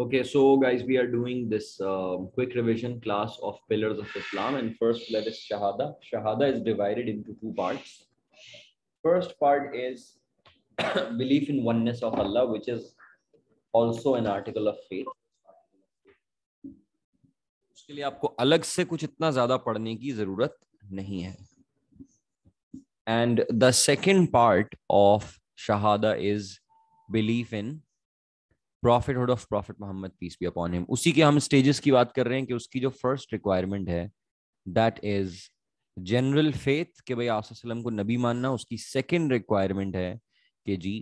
Okay, so guys, we are doing this um, quick revision class of pillars of Islam. And first, let us Shahada. Shahada is divided into two parts. First part is belief in oneness of Allah, which is also an article of faith. उसके लिए आपको अलग से कुछ इतना ज्यादा पढ़ने की जरूरत नहीं है and the second part of शहादा is belief in prophethood of prophet Muhammad peace be upon him उसी के हम स्टेजेस की बात कर रहे हैं कि उसकी जो फर्स्ट रिक्वायरमेंट है दैट इज जनरल फेथ के भाई आपलम को नबी मानना उसकी सेकेंड रिक्वायरमेंट है कि जी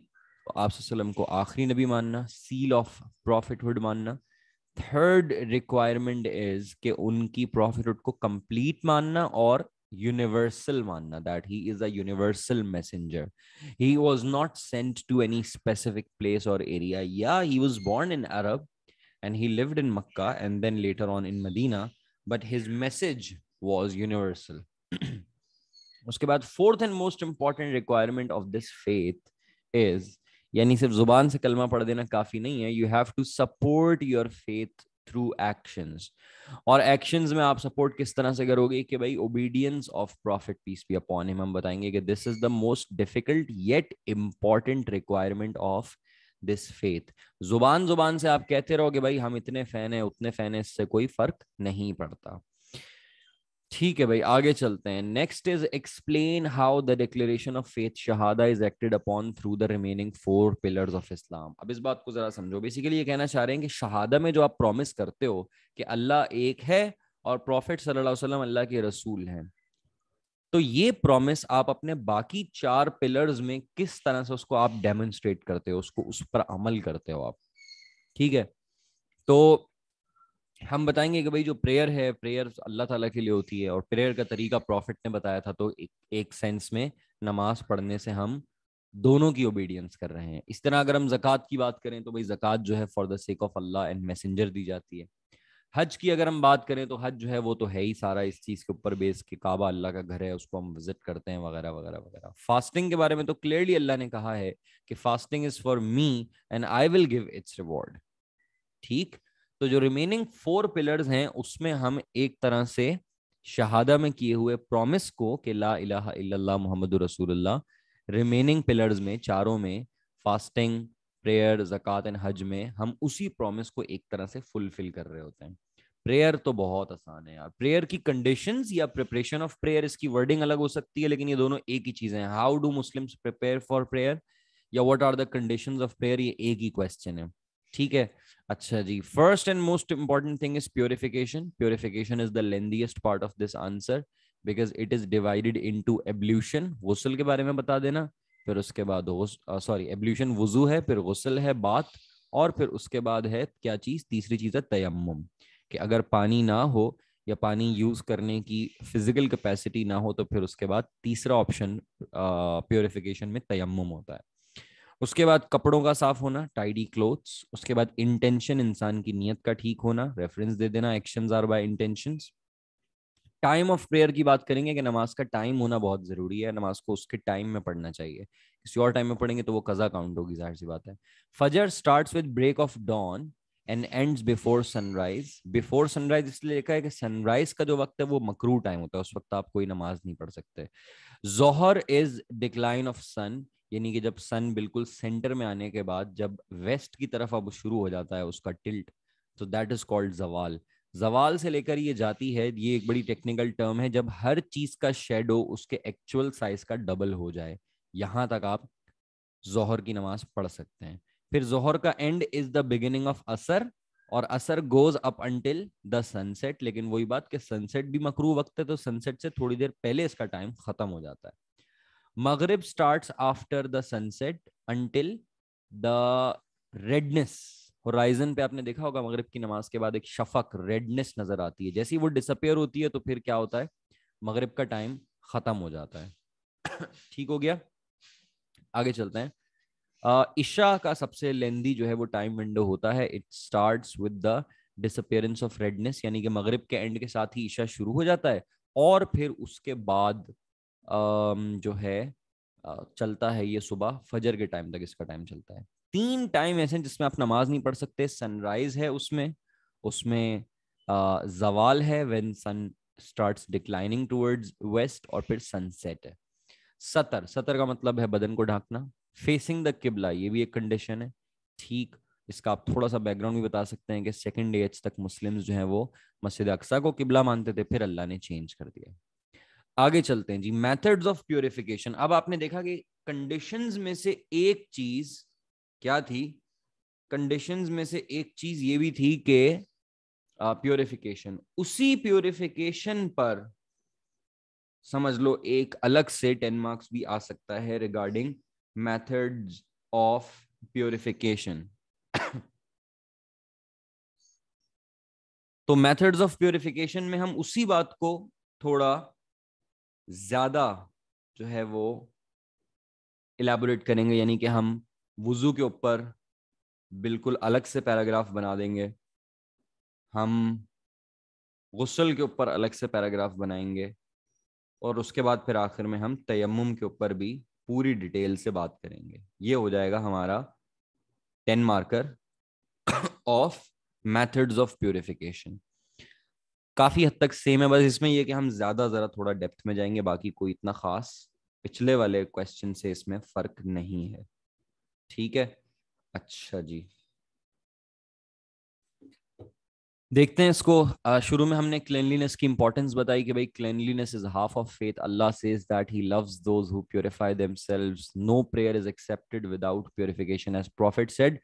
आपलम को आखिरी नबी मानना सील ऑफ प्रॉफिटहुड मानना थर्ड रिक्वायरमेंट इज के उनकी प्रॉफिटहुड को कंप्लीट मानना और universal manna that he is a universal messenger he was not sent to any specific place or area yeah he was born in arab and he lived in makkah and then later on in medina but his message was universal उसके बाद fourth and most important requirement of this faith is यानी सिर्फ जुबान से कलमा पढ़ देना काफी नहीं थ्रू एक्शंस और एक्शंस में आप सपोर्ट किस तरह से करोगे कि भाई obedience of prophet peace be upon him हम बताएंगे कि this is the most difficult yet important requirement of this faith जुबान जुबान से आप कहते रहोगे भाई हम इतने फैन है उतने फैन है इससे कोई फर्क नहीं पड़ता ठीक है भाई आगे चलते हैं next is explain how the declaration of faith शहादा is acted upon through the remaining four pillars of Islam अब इस बात को जरा समझो बेसिकली ये कहना चाह रहे हैं कि शहादा में जो आप प्रॉमिस करते हो कि अल्लाह एक है और प्रॉफिट सल्लाम अल्लाह के रसूल हैं तो ये प्रॉमिस आप अपने बाकी चार पिलर्स में किस तरह से उसको आप डेमोन्स्ट्रेट करते हो उसको उस पर अमल करते हो आप ठीक है तो हम बताएंगे कि भाई जो प्रेयर है प्रेयर अल्लाह ताला के लिए होती है और प्रेयर का तरीका प्रॉफिट ने बताया था तो एक, एक सेंस में नमाज पढ़ने से हम दोनों की ओबीडियंस कर रहे हैं इस तरह अगर हम जक़ात की बात करें तो भाई जक़ात जो है for the sake of Allah and messenger दी जाती है हज की अगर हम बात करें तो हज जो है वो तो है ही सारा इस चीज़ के ऊपर बेस के काबा अल्लाह का घर है उसको हम विजिट करते हैं वगैरह वगैरह वगैरह फास्टिंग के बारे में तो क्लियरली अल्लाह ने कहा है कि fasting is for me and I will give its reward ठीक तो जो रिमेनिंग फोर पिलर्स हैं उसमें हम एक तरह से शहादा में किए हुए प्रॉमिस को कि ला इला मोहम्मद रसूलुल्लाह रिमेनिंग पिलर्स में चारों में फास्टिंग प्रेयर जक़ात एंड हज में हम उसी प्रॉमिस को एक तरह से फुलफिल कर रहे होते हैं प्रेयर तो बहुत आसान है यार प्रेयर की कंडीशन या प्रिपरेशन ऑफ प्रेयर इसकी वर्डिंग अलग हो सकती है लेकिन ये दोनों एक ही चीजें हैं how do Muslim prepare for prayer या what are the condition of prayer ये एक ही क्वेश्चन है ठीक है अच्छा जी first and most important thing is purification purification is the lengthiest part of this answer because it is divided to ablution गुसल के बारे में बता देना फिर उसके बाद सॉरी एब्ल्यूशन वजू है फिर गुसल है बात और फिर उसके बाद है क्या चीज तीसरी चीज है तयम कि अगर पानी ना हो या पानी यूज करने की फिजिकल कैपेसिटी ना हो तो फिर उसके बाद तीसरा ऑप्शन प्योरिफिकेशन में तयम होता है उसके बाद कपड़ों का साफ होना टाइडी क्लोथ्स उसके बाद इंटेंशन इंसान की नीयत का ठीक होना रेफरेंस दे देना action are by intention time of prayer की बात करेंगे कि नमाज का टाइम होना बहुत जरूरी है नमाज को उसके टाइम में पढ़ना चाहिए किसी और टाइम में पढ़ेंगे तो वो कजा काउंट होगी जाहिर सी बात है फजर start with break of dawn and ends before sunrise before sunrise इसलिए लिखा है कि सनराइज का जो वक्त है वो मकरू टाइम होता है उस वक्त आप कोई नमाज नहीं पढ़ सकते जोहर इज डिक्लाइन ऑफ सन यानी कि जब सन बिल्कुल सेंटर में आने के बाद जब वेस्ट की तरफ अब शुरू हो जाता है उसका टिल्ट तो दैट इज कॉल्ड जवाल जवाल से लेकर ये जाती है ये एक बड़ी टेक्निकल टर्म है जब हर चीज का शेडो उसके एक्चुअल साइज का डबल हो जाए यहां तक आप जोहर की नमाज पढ़ सकते हैं फिर जोहर का end is the beginning of असर और असर goes up until the sunset लेकिन वही बात कि सनसेट भी मकरू वक्त है तो सनसेट से थोड़ी देर पहले इसका टाइम खत्म हो जाता है मग़रब start after the sunset until the redness horizon पे आपने देखा होगा मगरिब की नमाज के बाद एक शफक रेडनेस नजर आती है जैसे ही वो डिसअपेयर होती है तो फिर क्या होता है मगरिब का टाइम खत्म हो जाता है ठीक हो गया आगे चलते हैं ईशा का सबसे लेंदी जो है वो टाइम विंडो होता है it start with the disappearance of redness यानी कि मगरिब के एंड के साथ ही ईशा शुरू हो जाता है और फिर उसके बाद जो है चलता है ये सुबह फजर के टाइम तक इसका टाइम चलता है तीन टाइम ऐसे हैं जिसमें आप नमाज नहीं पढ़ सकते सनराइज है उसमें उसमें जवाल है when sun starts declining towards west और फिर सनसेट है सतर सतर का मतलब है बदन को ढांकना फेसिंग द किबला ये भी एक कंडीशन है ठीक इसका आप थोड़ा सा बैकग्राउंड भी बता सकते हैं कि सेकेंड एज तक मुस्लिम जो है वो मस्जिद अक्सा को किबला मानते थे फिर अल्लाह ने चेंज कर दिया आगे चलते हैं जी मेथड्स ऑफ प्योरिफिकेशन अब आपने देखा कि कंडीशंस में से एक चीज क्या थी कंडीशंस में से एक चीज ये भी थी कि प्योरिफिकेशन उसी प्योरिफिकेशन पर समझ लो एक अलग से टेन मार्क्स भी आ सकता है रिगार्डिंग मेथड्स ऑफ प्योरिफिकेशन तो मेथड्स ऑफ प्योरिफिकेशन में हम उसी बात को थोड़ा ज़्यादा जो है वो इलेबोरेट करेंगे यानी कि हम वज़ू के ऊपर बिल्कुल अलग से पैराग्राफ बना देंगे हम गसल के ऊपर अलग से पैराग्राफ बनाएंगे और उसके बाद फिर आखिर में हम तयम के ऊपर भी पूरी डिटेल से बात करेंगे ये हो जाएगा हमारा ten marker of methods of purification काफी हद तक सेम है बस इसमें यह कि हम ज्यादा जरा थोड़ा डेप्थ में जाएंगे बाकी कोई इतना खास पिछले वाले क्वेश्चन से इसमें फर्क नहीं है ठीक है अच्छा जी देखते हैं इसको शुरू में हमने क्लेनलीनेस की इंपॉर्टेंस बताई कि भाई cleanliness is half of faith Allah says that he loves those who purify themselves no prayer is accepted without purification as prophet said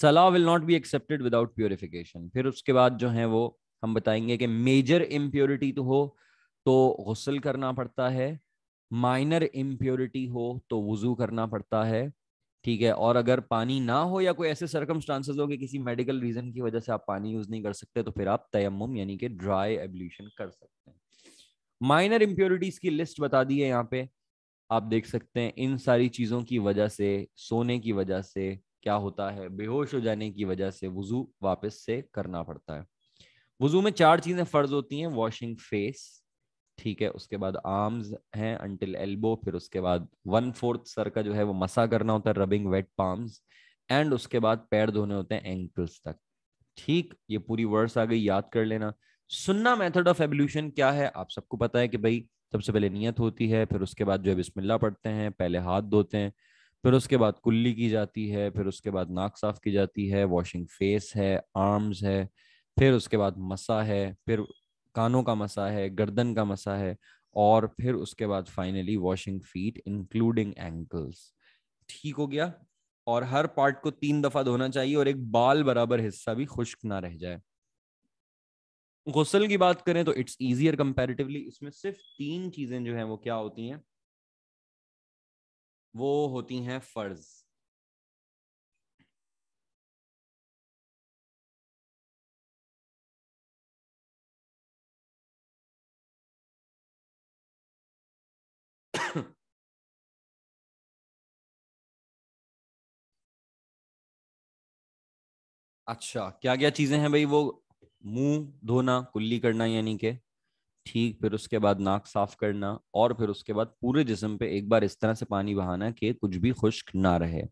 सलाह will not be accepted without purification फिर उसके बाद जो है वो हम बताएंगे कि मेजर इम्प्योरिटी तो हो तो गसल करना पड़ता है माइनर इम्प्योरिटी हो तो वज़ू करना पड़ता है ठीक है और अगर पानी ना हो या कोई ऐसे सर्कमस्टांसेस हो कि किसी मेडिकल रीजन की वजह से आप पानी यूज नहीं कर सकते तो फिर आप तयम यानी कि ड्राई एब्ल्यूशन कर सकते हैं माइनर इम्प्योरिटीज की लिस्ट बता दी है यहाँ पे आप देख सकते हैं इन सारी चीजों की वजह से सोने की वजह से क्या होता है बेहोश हो जाने की वजह से वजू वापस से करना पड़ता है वजू में चार चीजें फर्ज होती हैं वॉशिंग फेस ठीक है उसके बाद आर्म्स हैं अंटिल एल्बो फिर उसके बाद वन फोर्थ सर का जो है वो मसा करना होता है रबिंग वेट पार्म्स एंड उसके बाद पैर धोने होते हैं एंकल्स तक ठीक ये पूरी वर्ड्स आ गई याद कर लेना सुनना मेथड ऑफ एवोल्यूशन क्या है आप सबको पता है कि भाई सबसे पहले नियत होती है फिर उसके बाद जो है बिस्मिल्ला पढ़ते हैं पहले हाथ धोते हैं फिर उसके बाद कुल्ली की जाती है फिर उसके बाद नाक साफ की जाती है वॉशिंग फेस है आर्म्स है फिर उसके बाद मसा है फिर कानों का मसा है गर्दन का मसा है और फिर उसके बाद finally washing feet including ankles ठीक हो गया और हर पार्ट को तीन दफा धोना चाहिए और एक बाल बराबर हिस्सा भी खुश्क ना रह जाए गुसल की बात करें तो इट्स इजियर कंपेरेटिवली इसमें सिर्फ तीन चीजें जो हैं वो क्या होती हैं वो होती हैं फर्ज अच्छा क्या क्या चीजें हैं भाई वो मुंह धोना कुल्ली करना यानी के ठीक फिर उसके बाद नाक साफ करना और फिर उसके बाद पूरे जिसम पे एक बार इस तरह से पानी बहाना कि कुछ भी खुश्क ना रहे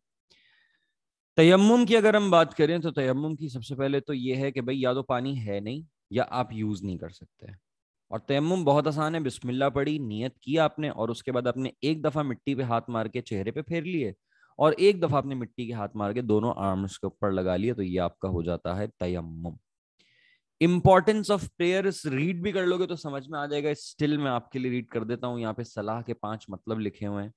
तयम की अगर हम बात करें तो तयम की सबसे पहले तो ये है कि भाई या तो पानी है नहीं या आप यूज नहीं कर सकते और तयम बहुत आसान है बिस्मिल्ला पड़ी नियत किया आपने और उसके बाद आपने एक दफा मिट्टी पे हाथ मार के चेहरे पे फेर लिए और एक दफा आपने मिट्टी के हाथ मार के दोनों आर्म्स के ऊपर लगा लिया तो ये आपका हो जाता है तयम इंपॉर्टेंस ऑफ प्रेयर रीड भी कर लोगे तो समझ में आ जाएगा स्टिल मैं आपके लिए रीड कर देता हूँ यहाँ पे सलाह के पांच मतलब लिखे हुए हैं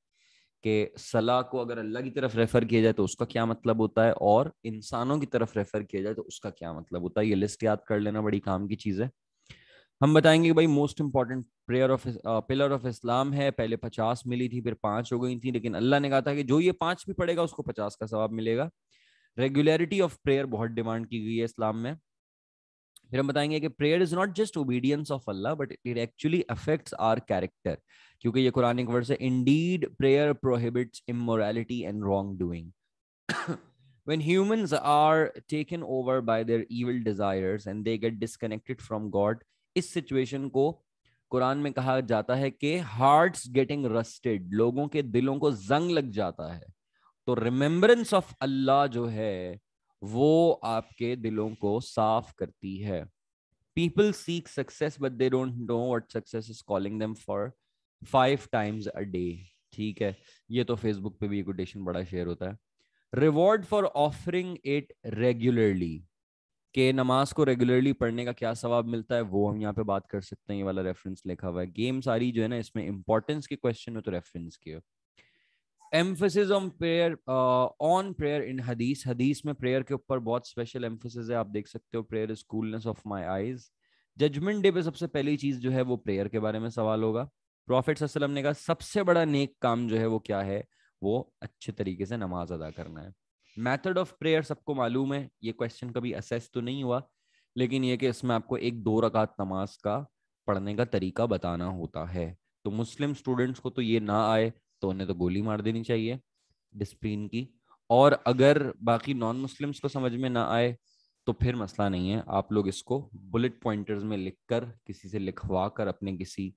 कि सलाह को अगर अल्लाह की तरफ रेफर किया जाए तो उसका क्या मतलब होता है और इंसानों की तरफ रेफर किया जाए तो उसका क्या मतलब होता है ये लिस्ट याद कर लेना बड़ी काम की चीज है हम बताएंगे कि भाई most important prayer of pillar of Islam है पहले पचास मिली थी फिर पांच हो गई थी लेकिन अल्लाह ने कहा था कि जो ये पांच भी पड़ेगा उसको पचास का सवाब मिलेगा रेगुलरिटी ऑफ प्रेयर बहुत डिमांड की गई है इस्लाम में फिर हम बताएंगे कि prayer is not just obedience of Allah but it actually affects our character क्योंकि ये कुरानिक वर्ड है indeed prayer prohibits immorality and wrong doing when humans are taken over by their evil desires and they get disconnected from god इस situation को Quran में कहा जाता है कि हार्ट गेटिंग रस्टेड लोगों के दिलों को जंग लग जाता है तो रिमेम्बरेंस ऑफ अल्लाह जो है वो आपके दिलों को साफ करती है people seek success but they don't know what success is calling them for five times a day ठीक है ये तो फेसबुक पे भी एक बड़ा शेयर होता है reward for offering it regularly कि नमाज को रेगुलरली पढ़ने का क्या सवाब मिलता है वो हम यहाँ पे बात कर सकते हैं ये वाला रेफरेंस लिखा हुआ है गेम सारी जो है ना इसमें इंपॉर्टेंस के क्वेश्चन हो तो रेफरेंस के हो on prayer on prayer in हदीस हदीस में प्रेयर के ऊपर बहुत स्पेशल एम्फोसिस है आप देख सकते हो prayer is coolness of my eyes judgement day पे सबसे पहली चीज जो है वो प्रेयर के बारे में सवाल होगा प्रॉफिट ने कहा सबसे बड़ा नेक काम जो है वो क्या है वो अच्छे तरीके से नमाज अदा करना है मैथड ऑफ प्रेयर सबको मालूम है ये क्वेश्चन कभी असेस तो नहीं हुआ लेकिन ये कि इसमें आपको एक दो रकात नमाज का पढ़ने का तरीका बताना होता है तो मुस्लिम स्टूडेंट्स को तो ये ना आए तो उन्हें तो गोली मार देनी चाहिए डिसप्लिन की और अगर बाकी नॉन मुस्लिम्स को समझ में ना आए तो फिर मसला नहीं है आप लोग इसको बुलेट पॉइंटर्स में लिखकर किसी से लिखवा कर अपने किसी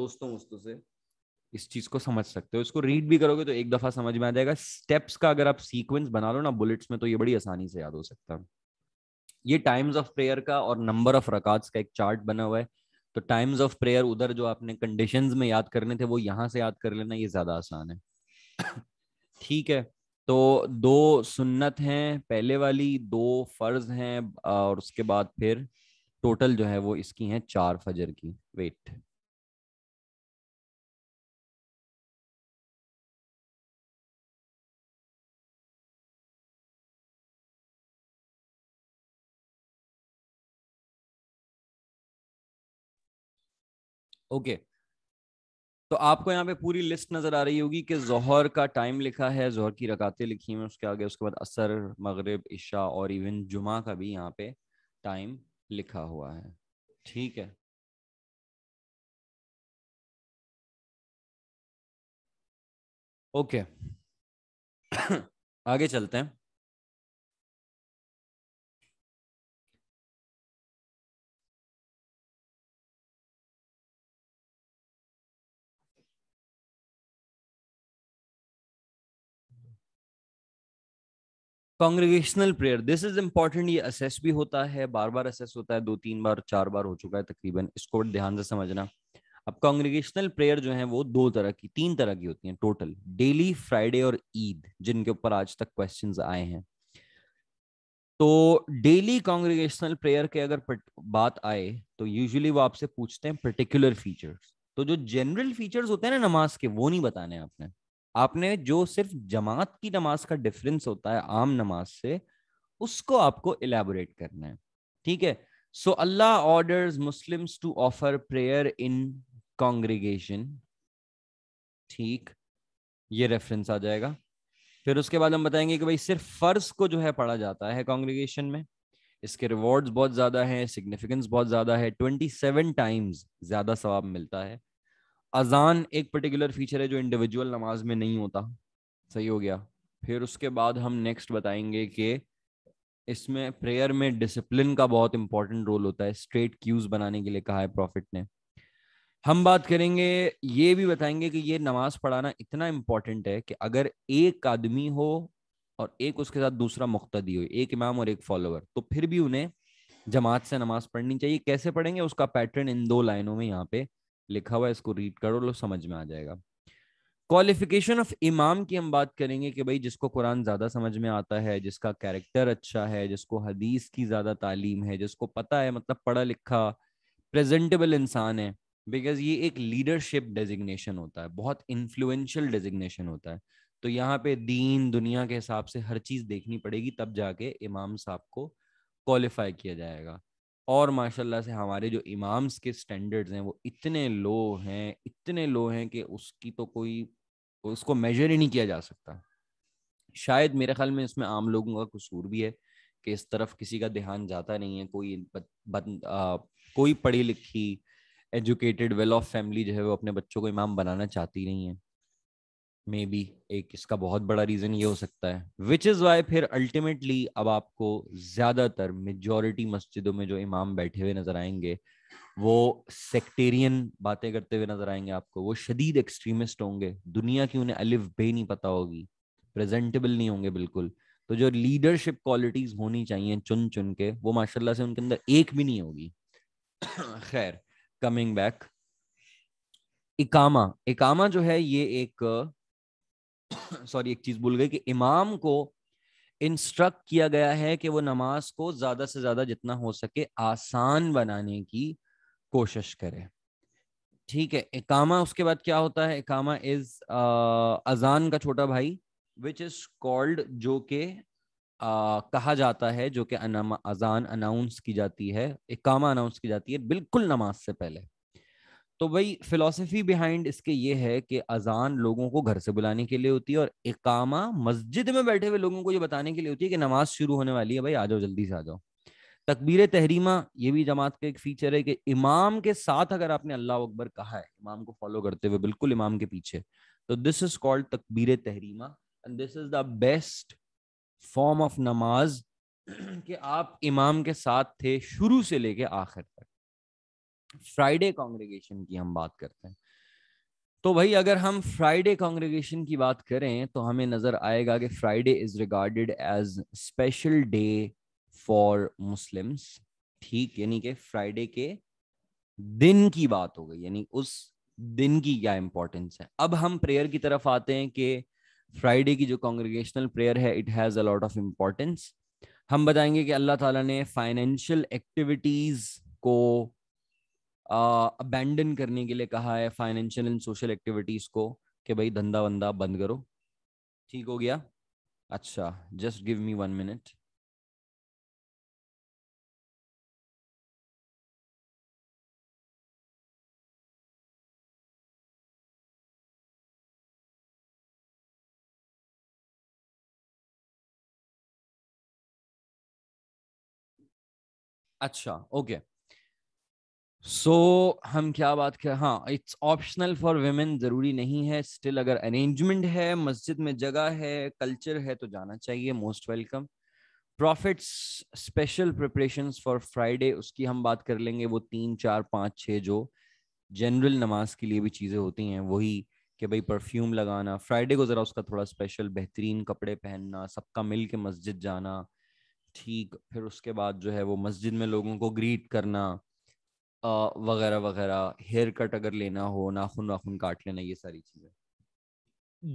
दोस्तों वोस्तों से इस चीज को समझ सकते हो इसको रीड भी करोगे तो एक दफा समझ में आ जाएगा स्टेप्स का अगर आप सीक्वेंस बना लो ना बुलेट्स में तो ये बड़ी आसानी से याद हो सकता है ये टाइम्स ऑफ प्रेयर का और नंबर ऑफ रकात का एक चार्ट बना हुआ है तो टाइम्स ऑफ प्रेयर उधर जो आपने कंडीशन में याद करने थे वो यहाँ से याद कर लेना ये ज्यादा आसान है ठीक है तो दो सुन्नत हैं पहले वाली दो फर्ज हैं और उसके बाद फिर टोटल जो है वो इसकी है चार फजर की वेट ओके तो आपको यहाँ पे पूरी लिस्ट नजर आ रही होगी कि जहर का टाइम लिखा है जहर की रकातें लिखी हैं उसके आगे उसके बाद असर मगरब इशा और इवन जुमा का भी यहाँ पे टाइम लिखा हुआ है ठीक है ओके आगे चलते हैं congregational prayer this is important ये असेस भी होता है बार बार असेस होता है दो तीन बार चार बार हो चुका है तकरीबन इसको ध्यान से समझना अब कॉन्ग्रीगेशनल प्रेयर जो है वो दो तरह की तीन तरह की होती है टोटल डेली फ्राइडे और ईद जिनके ऊपर आज तक क्वेश्चन आए हैं तो डेली कॉन्ग्रीगेशनल प्रेयर के अगर बात आए तो यूजुअली वो आपसे पूछते हैं पर्टिकुलर फीचर्स तो जो जनरल फीचर्स होते हैं ना नमाज के वो नहीं बताने आपने आपने जो सिर्फ जमात की नमाज का डिफरेंस होता है आम नमाज से उसको आपको इलेबोरेट करना है ठीक है so Allah orders Muslims to offer prayer in congregation ठीक ये रेफरेंस आ जाएगा फिर उसके बाद हम बताएंगे कि भाई सिर्फ फर्ज को जो है पढ़ा जाता है कॉन्ग्रीगेशन में इसके रिवॉर्ड्स बहुत ज़्यादा हैं सिग्निफिकेंस बहुत ज़्यादा है ट्वेंटी सेवन टाइम्स ज़्यादा सवाब मिलता है अजान एक पर्टिकुलर फीचर है जो इंडिविजुअल नमाज में नहीं होता सही हो गया फिर उसके बाद हम नेक्स्ट बताएंगे कि इसमें प्रेयर में डिसिप्लिन का बहुत इंपॉर्टेंट रोल होता है स्ट्रेट क्यूज बनाने के लिए कहा है प्रॉफिट ने हम बात करेंगे ये भी बताएंगे कि ये नमाज पढ़ाना इतना इम्पॉर्टेंट है कि अगर एक आदमी हो और एक उसके साथ दूसरा मुख्तदी हो एक इमाम और एक फॉलोअर तो फिर भी उन्हें जमात से नमाज पढ़नी चाहिए कैसे पढ़ेंगे उसका पैटर्न इन दो लाइनों में यहाँ पे लिखा हुआ है इसको रीड करो लोग समझ में आ जाएगा क्वालिफिकेशन ऑफ इमाम की हम बात करेंगे कि भाई जिसको कुरान ज़्यादा समझ में आता है जिसका कैरेक्टर अच्छा है जिसको हदीस की ज़्यादा तालीम है जिसको पता है मतलब पढ़ा लिखा प्रेजेंटेबल इंसान है बिकॉज ये एक लीडरशिप डेजिग्नेशन होता है बहुत इन्फ्लुएंशियल डेजिग्नेशन होता है तो यहाँ पे दीन दुनिया के हिसाब से हर चीज़ देखनी पड़ेगी तब जाके इमाम साहब को क्वालिफाई किया जाएगा और माशाल्लाह से हमारे जो इमाम्स के स्टैंडर्ड्स हैं वो इतने लो हैं इतने लो हैं कि उसकी तो कोई उसको मेजर ही नहीं किया जा सकता शायद मेरे ख्याल में इसमें आम लोगों का कसूर भी है कि इस तरफ किसी का ध्यान जाता नहीं है कोई बत, बत, आ, कोई पढ़ी लिखी एजुकेटेड वेल ऑफ फैमिली जो है वो अपने बच्चों को इमाम बनाना चाहती नहीं है मे बी एक इसका बहुत बड़ा रीजन ये हो सकता है विच इज वाई फिर अल्टीमेटली अब आपको ज्यादातर मेजोरिटी मस्जिदों में जो इमाम बैठे हुए नजर आएंगे वो सेक्टेरियन बातें करते हुए नजर आएंगे आपको वो शदीद एक्सट्रीमिस्ट होंगे दुनिया की उन्हें अलिफ बे नहीं पता होगी प्रेजेंटेबल नहीं होंगे बिल्कुल तो जो लीडरशिप क्वालिटीज होनी चाहिए चुन चुन के वो माशाल्लाह से उनके अंदर एक भी नहीं होगी खैर कमिंग बैक इकामा इकामा जो है ये एक सॉरी एक चीज भूल गई कि इमाम को इंस्ट्रक्ट किया गया है कि वो नमाज को ज्यादा से ज्यादा जितना हो सके आसान बनाने की कोशिश करे ठीक है इकामा उसके बाद क्या होता है इकामा इज अजान का छोटा भाई विच इज कॉल्ड जो के आ, कहा जाता है जो कि अजान अनाउंस की जाती है इकामा अनाउंस की जाती है बिल्कुल नमाज से पहले तो भाई फिलोसफी बिहाइंड इसके ये है कि अजान लोगों को घर से बुलाने के लिए होती है और इकामा मस्जिद में बैठे हुए लोगों को ये बताने के लिए होती है कि नमाज शुरू होने वाली है भाई आ जाओ जल्दी से आ जाओ तकबीर तहरीमा ये भी जमात का एक फीचर है कि इमाम के साथ अगर आपने अल्लाह अकबर कहा है इमाम को फॉलो करते हुए बिल्कुल इमाम के पीछे तो दिस इज कॉल्ड तकबीर तहरीमा and this is the best form of नमाज कि आप इमाम के साथ थे शुरू से लेके आखिर फ्राइडे कांग्रेगेशन की हम बात करते हैं तो भाई अगर हम फ्राइडे कांग्रेगेशन की बात करें तो हमें नजर आएगा कि Friday is regarded as special day for Muslims ठीक यानी कि फ्राइडे के दिन की बात हो गई यानी उस दिन की क्या इंपॉर्टेंस है अब हम प्रेयर की तरफ आते हैं कि फ्राइडे की जो कांग्रेगेशनल प्रेयर है it has a lot of importance हम बताएंगे कि अल्लाह ताला ने फाइनेंशियल एक्टिविटीज़ को अबेंडन करने के लिए कहा है फाइनेंशियल एंड सोशल एक्टिविटीज को कि भाई धंधा वंदा बंद करो ठीक हो गया अच्छा just give me one minute अच्छा ओके okay. सो so, हम क्या बात कर हाँ इट्स ऑप्शनल फॉर वेमेन जरूरी नहीं है स्टिल अगर अरेंजमेंट है मस्जिद में जगह है कल्चर है तो जाना चाहिए most welcome prophets special preparation for Friday उसकी हम बात कर लेंगे वो तीन चार पाँच छः जो जनरल नमाज के लिए भी चीज़ें होती हैं वही कि भाई परफ्यूम लगाना फ्राइडे को ज़रा उसका थोड़ा स्पेशल बेहतरीन कपड़े पहनना सबका मिल के मस्जिद जाना ठीक फिर उसके बाद जो है वो मस्जिद में लोगों को ग्रीट करना वगैरह वगैरह हेयर कट अगर लेना हो नाखून वाखून काट लेना ये सारी चीजें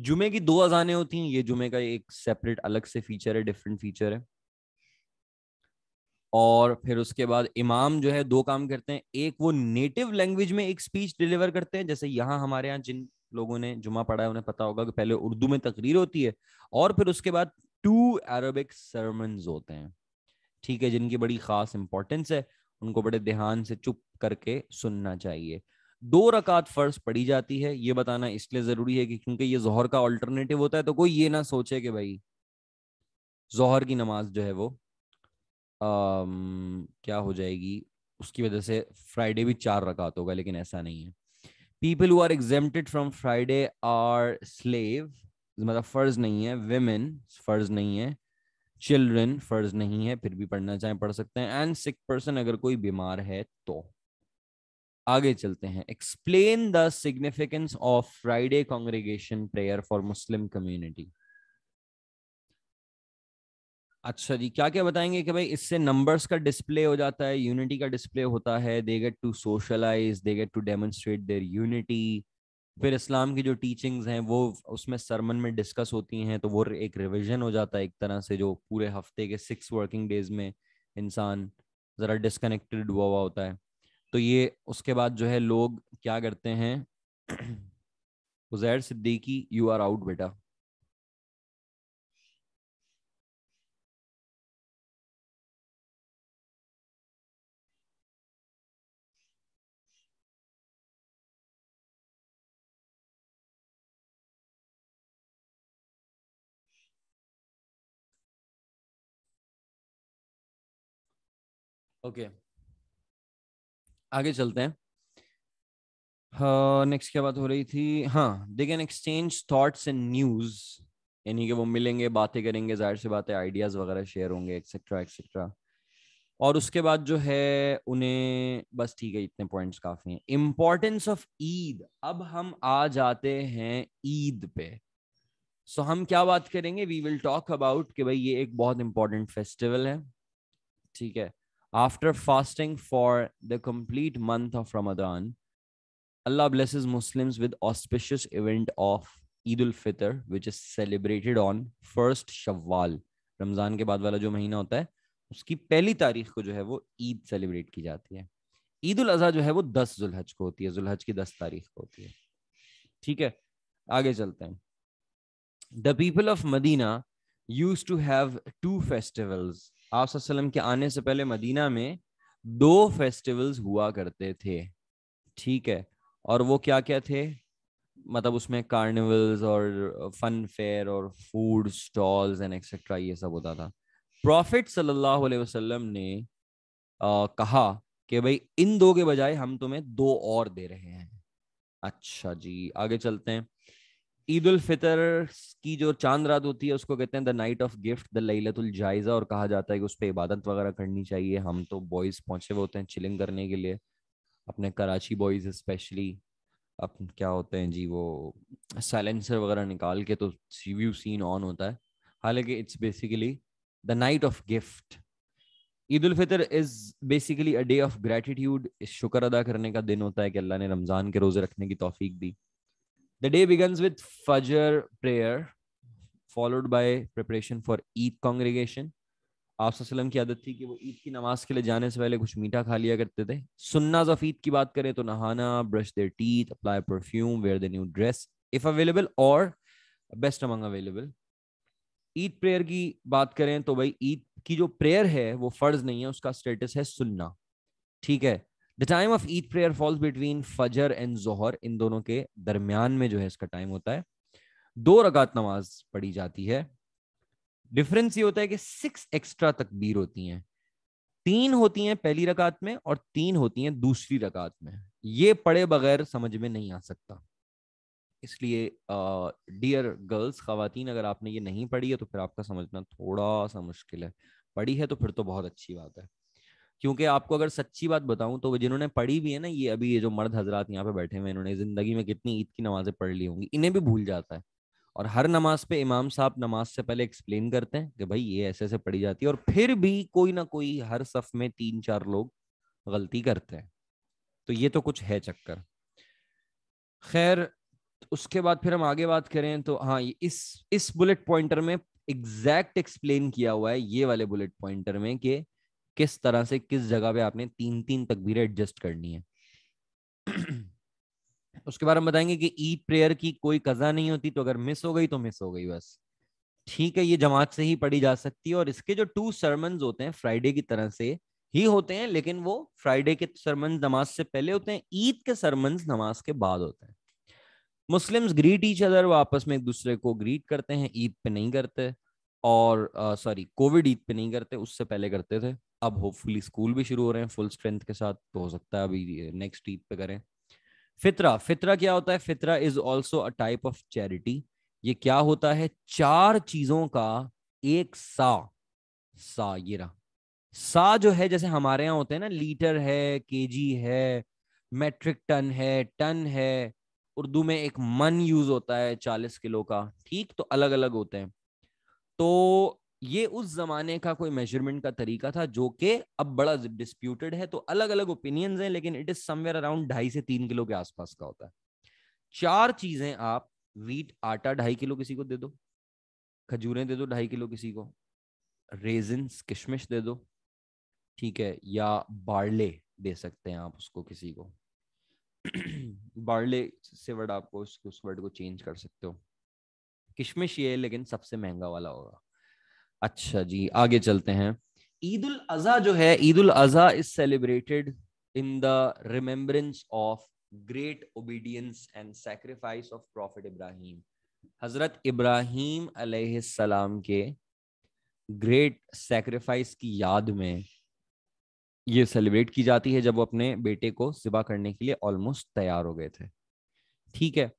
जुमे की दो अजानें होती हैं ये जुमे का एक सेपरेट अलग से फीचर है डिफरेंट फीचर है और फिर उसके बाद इमाम जो है दो काम करते हैं एक वो नेटिव लैंग्वेज में एक स्पीच डिलीवर करते हैं जैसे यहाँ हमारे यहाँ जिन लोगों ने जुमा पढ़ा है उन्हें पता होगा कि पहले उर्दू में तकरीर होती है और फिर उसके बाद टू अरबिक सरमन होते हैं ठीक है जिनकी बड़ी खास इंपॉर्टेंस है उनको बड़े ध्यान से चुप करके सुनना चाहिए दो रकात फर्ज पढ़ी जाती है ये बताना इसलिए जरूरी है कि क्योंकि ये जोहर का ऑल्टरनेटिव होता है तो कोई ये ना सोचे कि भाई जोहर की नमाज जो है वो आम, क्या हो जाएगी उसकी वजह से फ्राइडे भी चार रकात होगा लेकिन ऐसा नहीं है people who are exempted from Friday are slave मतलब फर्ज नहीं है वेमेन फर्ज नहीं है चिल्ड्रन फर्ज नहीं है फिर भी पढ़ना चाहे पढ़ सकते हैं एंड सिक पर्सन अगर कोई बीमार है तो आगे चलते हैं explain the significance of Friday congregation prayer for Muslim community अच्छा जी क्या क्या बताएंगे कि भाई इससे नंबर्स का डिस्प्ले हो जाता है यूनिटी का डिस्प्ले होता है they get to socialize they get to demonstrate their unity फिर इस्लाम की जो टीचिंग्स हैं वो उसमें सरमन में डिस्कस होती हैं तो वो एक रिविजन हो जाता है एक तरह से जो पूरे हफ्ते के सिक्स वर्किंग डेज में इंसान ज़रा डिस्कनेक्टेड हुआ हुआ होता है तो ये उसके बाद जो है लोग क्या करते हैं Uzair Siddiqui you are out बेटा Okay. आगे चलते हैं नेक्स्ट हाँ, uh, क्या बात हो रही थी हाँ they can exchange thoughts and news यानी कि वो मिलेंगे बातें करेंगे जाहिर सी बातें आइडियाज वगैरह शेयर होंगे एक्सेट्रा एक्सेट्रा और उसके बाद जो है उन्हें बस ठीक है इतने पॉइंट्स काफी हैं इम्पोर्टेंस ऑफ ईद अब हम आ जाते हैं ईद पे सो so, हम क्या बात करेंगे वी विल टॉक अबाउट कि भाई ये एक बहुत इंपॉर्टेंट फेस्टिवल है ठीक है After fasting for the complete month of Ramadan, Allah blesses Muslims with auspicious event of Eid al Fitr, which is celebrated on first Shawwal. Ramzan ke baad wala jo mahina hota hai, uski pehli tarikh ko jo hai wo Eid celebrate ki जाती hai. Eid al-Azha jo hai wo 10 Zulhaj ko hoti hai, Zulhaj ki 10 tarikh ko hoti hai. ठीक है आगे चलते हैं the people of Medina use to have two festivals आप के आने से पहले मदीना में दो फेस्टिवल्स हुआ करते थे ठीक है और वो क्या क्या थे मतलब उसमें कार्निवल्स और फन फेयर और फूड स्टॉल्स एंड एक्सेट्रा ये सब होता था प्रॉफिट सल्लल्लाहु अलैहि वसल्लम ने आ, कहा कि भाई इन दो के बजाय हम तुम्हें दो और दे रहे हैं अच्छा जी आगे चलते हैं ईद उल फितर की जो चांद रात होती है उसको कहते हैं the night of gift the लैलतुल जायजा और कहा जाता है कि उस पर इबादत वगैरह करनी चाहिए हम तो बॉयज पहुंचे हुए होते हैं चिलिंग करने के लिए अपने कराची बॉयज स्पेशली अब क्या होते हैं जी वो साइलेंसर वगैरह निकाल के तो सी व्यू सीन ऑन होता है हालांकि it's basically the night of gift Eid ul Fitr is basically a day of gratitude शुक्र अदा करने का दिन होता है कि अल्लाह ने रमज़ान के रोज़े रखने की तोफीक दी The day begins with Fajr prayer, followed by preparation for Eid congregation. आप वसलम की आदत थी कि वो ईद की नमाज के लिए जाने से पहले कुछ मीठा खा लिया करते थे सुन्नाज ऑफ ईद की बात करें तो नहाना brush their teeth apply perfume wear the new dress if available और best among available Eid prayer की बात करें तो भाई ईद की जो प्रेयर है वो फर्ज नहीं है उसका स्टेटस है सुन्ना ठीक है the time of Eid prayer falls between फजर एंड जोहर इन दोनों के दरमियान में जो है इसका टाइम होता है दो रकात नमाज पढ़ी जाती है डिफरेंस ये होता है कि सिक्स एक्स्ट्रा तकबीर होती हैं तीन होती हैं पहली रकात में और तीन होती हैं दूसरी रकात में ये पढ़े बगैर समझ में नहीं आ सकता इसलिए डियर गर्ल्स खातन अगर आपने ये नहीं पढ़ी है तो फिर आपका समझना थोड़ा सा मुश्किल है पढ़ी है तो फिर तो बहुत अच्छी बात है क्योंकि आपको अगर सच्ची बात बताऊं तो जिन्होंने पढ़ी भी है ना ये अभी ये जो मर्द हजरात यहाँ पे बैठे हुए हैं इन्होंने जिंदगी में कितनी ईद की नमाजें पढ़ ली होंगी इन्हें भी भूल जाता है और हर नमाज पे इमाम साहब नमाज से पहले एक्सप्लेन करते हैं कि भाई ये ऐसे ऐसे पढ़ी जाती है और फिर भी कोई ना कोई हर सफ में तीन चार लोग गलती करते हैं तो ये तो कुछ है चक्कर खैर उसके बाद फिर हम आगे बात करें तो हाँ इस इस बुलेट पॉइंटर में एग्जैक्ट एक्सप्लेन किया हुआ है ये वाले बुलेट पॉइंटर में कि किस तरह से किस जगह पे आपने तीन तीन तकबीरें एडजस्ट करनी है उसके बाद हम बताएंगे कि ईद प्रेयर की कोई कजा नहीं होती तो अगर मिस हो गई तो मिस हो गई बस ठीक है ये जमात से ही पढ़ी जा सकती है और इसके जो टू सरमन होते हैं फ्राइडे की तरह से ही होते हैं लेकिन वो फ्राइडे के सरमन नमाज से पहले होते हैं ईद के सरमन नमाज के बाद होते हैं मुस्लिम्स ग्रीट ईच अदर वो आपस में एक दूसरे को ग्रीट करते हैं ईद पे नहीं करते और सॉरी कोविड ईद पे नहीं करते उससे पहले करते थे अब होपफुली स्कूल भी शुरू हो रहे हैं फुल स्ट्रेंथ के साथ तो हो सकता है अभी नेक्स्ट ईद पे करें फितरा फितरा क्या होता है फितरा is also a type of charity ये क्या होता है चार चीजों का एक सा सा ये रहा सा जो है जैसे हमारे यहाँ होते हैं ना लीटर है केजी है मेट्रिक टन है टन है उर्दू में एक मन यूज होता है चालीस किलो का ठीक तो अलग अलग होते हैं तो ये उस जमाने का कोई मेजरमेंट का तरीका था जो कि अब बड़ा डिस्प्यूटेड है तो अलग अलग ओपिनियंस हैं लेकिन इट इज समवेयर अराउंड ढाई से तीन किलो के आसपास का होता है चार चीजें आप वीट आटा ढाई किलो किसी को दे दो खजूरें दे दो ढाई किलो किसी को रेजिन किशमिश दे दो ठीक है या बार्ले दे सकते हैं आप उसको किसी को बार्ले से वर्ड आपको उस वर्ड को चेंज कर सकते हो किशमिश ये लेकिन सबसे महंगा वाला होगा अच्छा जी आगे चलते हैं ईद उल अजहा जो है Eid ul Azha is celebrated in the remembrance of great obedience and sacrifice of prophet Ibrahim हजरत इब्राहिम अलैहिस्सलाम के ग्रेट सेक्रीफाइस की याद में ये सेलिब्रेट की जाती है जब वो अपने बेटे को सिबा करने के लिए ऑलमोस्ट तैयार हो गए थे ठीक है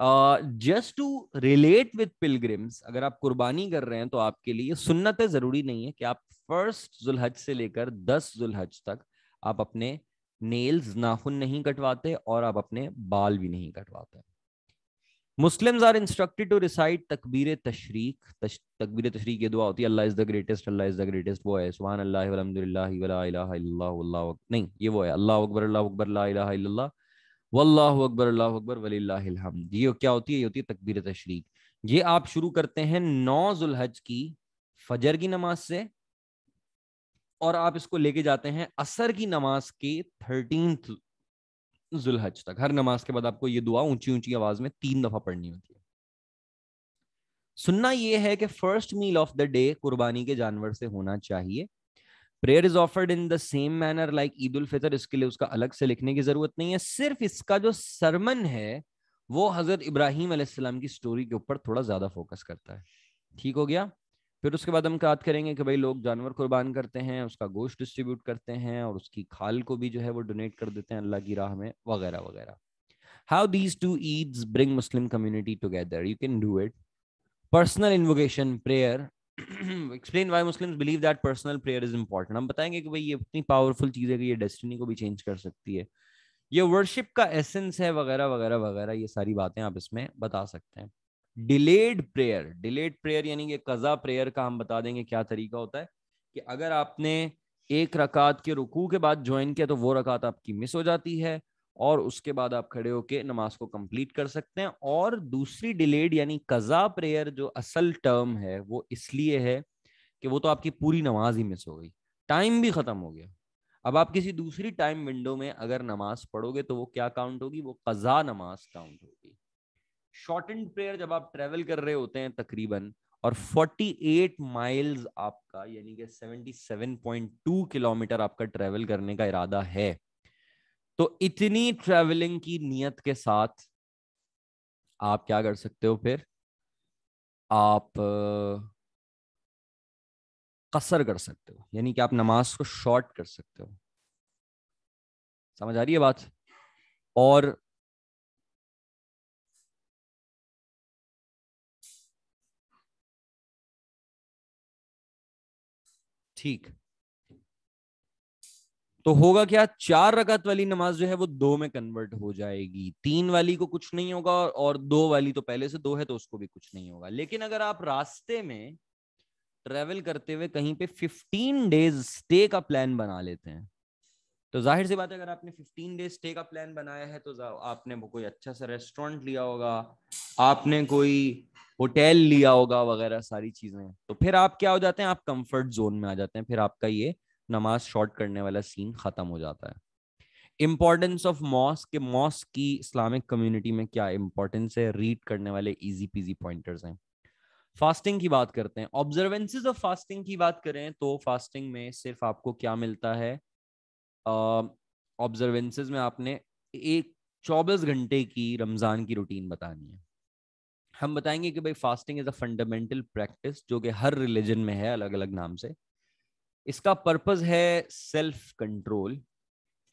just to relate with pilgrims अगर आप कुर्बानी कर रहे हैं तो आपके लिए सुन्नत है जरूरी नहीं है कि आप फर्स्ट जुलहज से लेकर दस जुलहज तक आप अपने नेल्स नाखुन नहीं कटवाते और आप अपने बाल भी नहीं कटवाते Muslims are instructed to recite तकबीर तशरीक तकबीर तशरीक की दुआ होती है Allah is the greatest Allah is the greatest वो है सुबहान अल्लाह वलहमदुलिल्लाह वला इलाहा इल्लल्लाह नहीं ये वो है अल्लाह अकबर अल्लाह अकबर ला इलाहा इल्लल्लाह वल्लाह अकबर अल्लाह अकबर वलीहम ये क्या होती है ये होती है तकबीर तशरीक ये आप शुरू करते हैं नौ जुलहज की फजर की नमाज से और आप इसको लेके जाते हैं असर की नमाज के थर्टीन जुलहज तक हर नमाज के बाद आपको ये दुआ ऊंची ऊंची आवाज में तीन दफा पढ़नी होती है सुनना यह है कि first meal of the day कुर्बानी के जानवर से होना चाहिए prayer is offered in the same manner like Eid ul Fitr इसके लिए उसका अलग से लिखने की जरूरत नहीं है सिर्फ इसका जो सरमन है वो हजरत इब्राहिम अलैहिस्सलाम की स्टोरी के ऊपर थोड़ा ज्यादा फोकस करता है ठीक हो गया फिर उसके बाद हम बात करेंगे कि भाई लोग जानवर कुर्बान करते हैं उसका गोश्त डिस्ट्रीब्यूट करते हैं और उसकी खाल को भी जो है वो डोनेट कर देते हैं अल्लाह की राह में वगैरह वगैरह how these two Eids bring Muslim community together you can do it personal invocation prayer explain why Muslims believe that personal prayer is important हम बताएंगे कि भाई ये इतनी पावरफुल चीज है कि ये डेस्टिनी को भी चेंज कर सकती है ये वर्शिप का एसेंस है वगैरह वगैरह वगैरह ये सारी बातें आप इसमें बता सकते हैं डिलेड प्रेयर डिलेड प्रेयर यानी कि कज़ा प्रेयर का हम बता देंगे क्या तरीका होता है कि अगर आपने एक रकात के रुकू के बाद ज्वाइन किया तो वो रकात आपकी मिस हो जाती है और उसके बाद आप खड़े होके नमाज को कंप्लीट कर सकते हैं और दूसरी डिलेड यानी कजा प्रेयर जो असल टर्म है वो इसलिए है कि वो तो आपकी पूरी नमाज ही मिस हो गई टाइम भी खत्म हो गया अब आप किसी दूसरी टाइम विंडो में अगर नमाज पढ़ोगे तो वो क्या काउंट होगी वो कजा नमाज काउंट होगी शॉर्ट एंड प्रेयर जब आप ट्रेवल कर रहे होते हैं तकरीबन और 48 माइल्स आपका यानी कि 77.2 किलोमीटर आपका ट्रेवल करने का इरादा है तो इतनी ट्रेवलिंग की नियत के साथ आप क्या कर सकते हो फिर आप कसर कर सकते हो यानी कि आप नमाज को शॉर्ट कर सकते हो समझ आ रही है बात और ठीक तो होगा क्या चार रकत वाली नमाज जो है वो दो में कन्वर्ट हो जाएगी तीन वाली को कुछ नहीं होगा और दो वाली तो पहले से दो है तो उसको भी कुछ नहीं होगा लेकिन अगर आप रास्ते में ट्रेवल करते हुए कहीं पे फिफ्टीन डेज स्टे का प्लान बना लेते हैं तो जाहिर सी बात है अगर आपने फिफ्टीन डेज स्टे का प्लान बनाया है तो आपने वो कोई अच्छा सा रेस्टोरेंट लिया होगा आपने कोई होटल लिया होगा वगैरह सारी चीजें तो फिर आप क्या हो जाते हैं आप कंफर्ट जोन में आ जाते हैं फिर आपका ये नमाज शॉर्ट करने वाला सीन ख़त्म हो जाता है इम्पॉर्टेंस ऑफ मॉस के मॉस की इस्लामिक कम्युनिटी में क्या इंपॉर्टेंस है रीड करने वाले इजी पीजी पॉइंटर्स हैं फास्टिंग की बात करते हैं ऑब्जर्वेंसेज ऑफ फास्टिंग की बात करें तो फास्टिंग में सिर्फ आपको क्या मिलता है ऑब्जर्वेंसेज में आपने एक चौबीस घंटे की रमज़ान की रूटीन बतानी है हम बताएंगे कि भाई fasting is a fundamental practice जो कि हर रिलीजन में है अलग अलग नाम से इसका पर्पज़ है सेल्फ कंट्रोल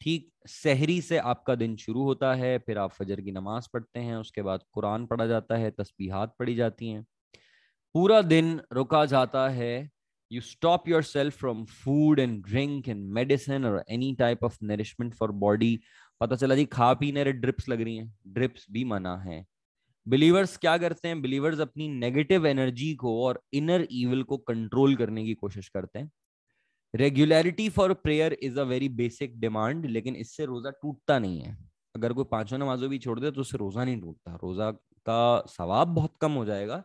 ठीक सहरी से आपका दिन शुरू होता है फिर आप फजर की नमाज पढ़ते हैं उसके बाद कुरान पढ़ा जाता है तस्बीहात पढ़ी जाती हैं पूरा दिन रुका जाता है you stop yourself from food and drink and medicine और any type of nourishment for body पता चला जी खा पीने नरे ड्रिप्स लग रही हैं ड्रिप्स भी मना है बिलीवर्स क्या करते हैं बिलीवर्स अपनी नेगेटिव एनर्जी को और इनर ईवल को कंट्रोल करने की कोशिश करते हैं regularity for prayer is a very basic demand लेकिन इससे रोजा टूटता नहीं है अगर कोई पांचों नमाजों भी छोड़ दे तो उससे रोजा नहीं टूटता रोजा का सवाब बहुत कम हो जाएगा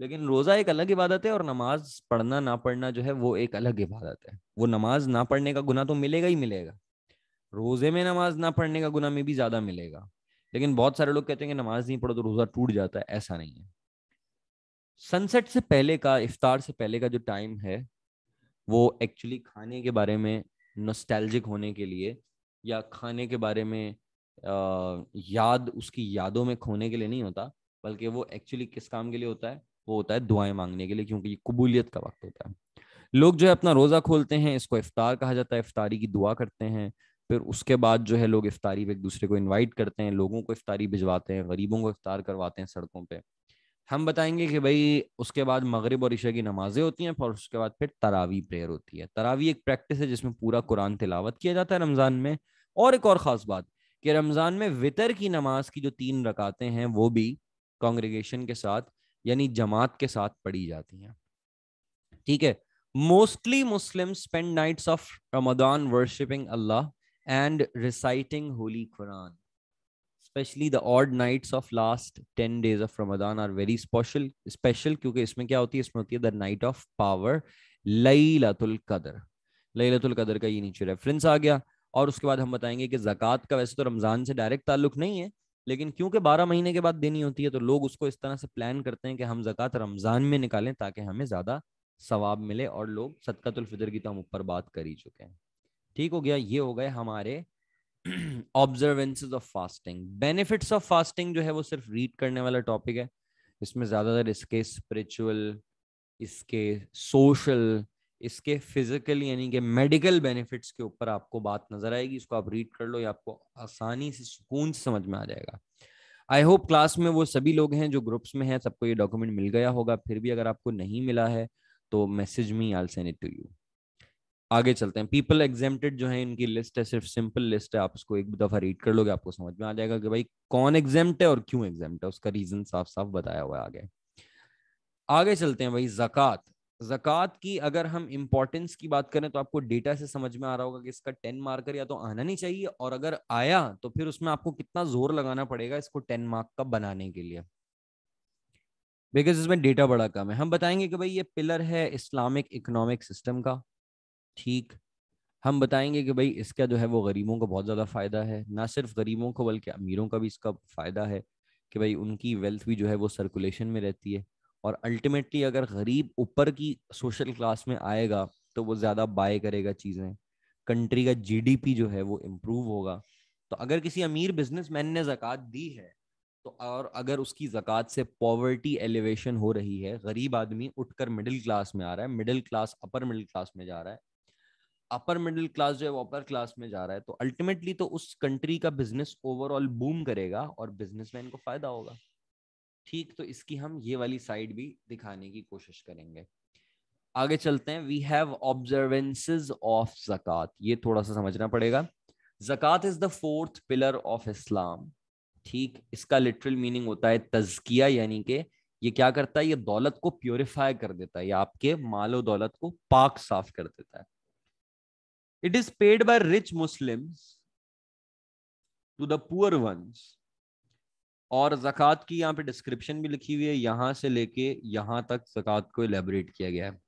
लेकिन रोजा एक अलग इबादत है और नमाज पढ़ना ना पढ़ना जो है वो एक अलग इबादत है वो नमाज ना पढ़ने का गुना तो मिलेगा ही मिलेगा रोजे में नमाज ना पढ़ने का गुना में भी ज्यादा मिलेगा लेकिन बहुत सारे लोग कहते हैं कि नमाज नहीं पढ़ो तो रोजा टूट जाता है ऐसा नहीं है सनसेट से पहले का इफ्तार से पहले का जो टाइम है वो एक्चुअली खाने के बारे में नोस्टैल्जिक होने के लिए या खाने के बारे में आ, याद उसकी यादों में खोने के लिए नहीं होता बल्कि वो एक्चुअली किस काम के लिए होता है वो होता है दुआएं मांगने के लिए क्योंकि ये कबूलियत का वक्त होता है लोग जो है अपना रोज़ा खोलते हैं इसको इफ्तार कहा जाता है इफ्तारी की दुआ करते हैं फिर उसके बाद जो है लोग इफ्तारी पे एक दूसरे को इनवाइट करते हैं लोगों को इफ्तारी भिजवाते हैं गरीबों को इफ्तार करवाते हैं सड़कों पर हम बताएंगे कि भाई उसके बाद मगरब और ईशा की नमाजें होती हैं और उसके बाद फिर तरावी प्रेयर होती है तरावी एक प्रैक्टिस है जिसमें पूरा कुरान तिलावत किया जाता है रमज़ान में और एक और ख़ास बात कि रमज़ान में वितर की नमाज की जो तीन रकातें हैं वो भी कॉन्ग्रीगेशन के साथ यानी जमात के साथ पढ़ी जाती हैं ठीक है mostly Muslim spend nights of Ramadan worshipping Allah and reciting holy Quran specially the odd nights of last ten days of Ramadan are very special special क्योंकि इसमें क्या होती है इसमें होती है the night of power Laylatul Qadr Laylatul कदर का ये नीचे रेफरेंस आ गया और उसके बाद हम बताएंगे कि जक़ात का वैसे तो रमज़ान से डायरेक्ट ताल्लुक नहीं है लेकिन क्योंकि बारह महीने के बाद देनी होती है तो लोग उसको इस तरह से प्लान करते हैं कि हम जक़ात रमज़ान में निकालें ताकि हमें ज़्यादा सवाब मिले और लोग सदकतुल्फितर की तो हम ऊपर बात कर ही चुके हैं ठीक हो गया ये हो गए हमारे observances of fasting benefits of fasting जो है वो सिर्फ रीड करने वाला टॉपिक है इसमें ज़्यादातर इसके स्पिरिचुअल इसके सोशल इसके फिजिकल यानी कि मेडिकल बेनिफिट्स के ऊपर आपको बात नजर आएगी इसको आप रीड कर लो या आपको आसानी से सुकून समझ में आ जाएगा आई होप क्लास में वो सभी लोग हैं जो ग्रुप्स में हैं सबको ये डॉक्यूमेंट मिल गया होगा फिर भी अगर आपको नहीं मिला है तो message me I'll send it to you आगे चलते हैं पीपल एग्जेम्प्टेड जो है इनकी लिस्ट है सिर्फ सिंपल लिस्ट है आप उसको एक दफा रीड कर लोगे आपको समझ में आ जाएगा कि भाई कौन एग्जेम्प्ट है और क्यों एग्जेम्प्ट है उसका रीजन साफ साफ बताया हुआ है आगे आगे चलते हैं भाई जक़ात जक़ात की अगर हम इम्पोर्टेंस की बात करें तो आपको डेटा से समझ में आ रहा होगा कि इसका टेन मार्कर या तो आना नहीं चाहिए और अगर आया तो फिर उसमें आपको कितना जोर लगाना पड़ेगा इसको टेन मार्क का बनाने के लिए बिकॉज इसमें डेटा बड़ा कम है हम बताएंगे कि भाई ये पिलर है इस्लामिक इकोनॉमिक सिस्टम का ठीक हम बताएंगे कि भाई इसका जो है वो गरीबों को बहुत ज़्यादा फ़ायदा है ना सिर्फ गरीबों को बल्कि अमीरों का भी इसका फ़ायदा है कि भाई उनकी वेल्थ भी जो है वो सर्कुलेशन में रहती है और अल्टीमेटली अगर गरीब ऊपर की सोशल क्लास में आएगा तो वो ज़्यादा बाय करेगा चीज़ें कंट्री का जीडीपी जो है वो इम्प्रूव होगा तो अगर किसी अमीर बिजनेसमैन ने जक़ात दी है तो और अगर उसकी जक़ात से पॉवर्टी एलिवेशन हो रही है गरीब आदमी उठकर मिडिल क्लास में आ रहा है middle class upper middle class में जा रहा है अपर मिडिल क्लास जो है वो अपर क्लास में जा रहा है तो अल्टीमेटली तो उस कंट्री का बिजनेस ओवरऑल बूम करेगा और बिजनेसमैन को फायदा होगा ठीक तो इसकी हम ये वाली साइड भी दिखाने की कोशिश करेंगे आगे चलते हैं we have observances of zakat ये थोड़ा सा समझना पड़ेगा zakat is the fourth pillar of Islam ठीक इसका लिटरल मीनिंग होता है तजकिया यानी कि ये क्या करता है ये दौलत को प्योरीफाई कर देता है ये आपके मालो दौलत को पाक साफ कर देता है it is paid by rich muslims to the poor ones और जक़ात की यहाँ पे डिस्क्रिप्शन भी लिखी हुई है यहां से लेके यहाँ तक जक़ात को एलेबरेट किया गया है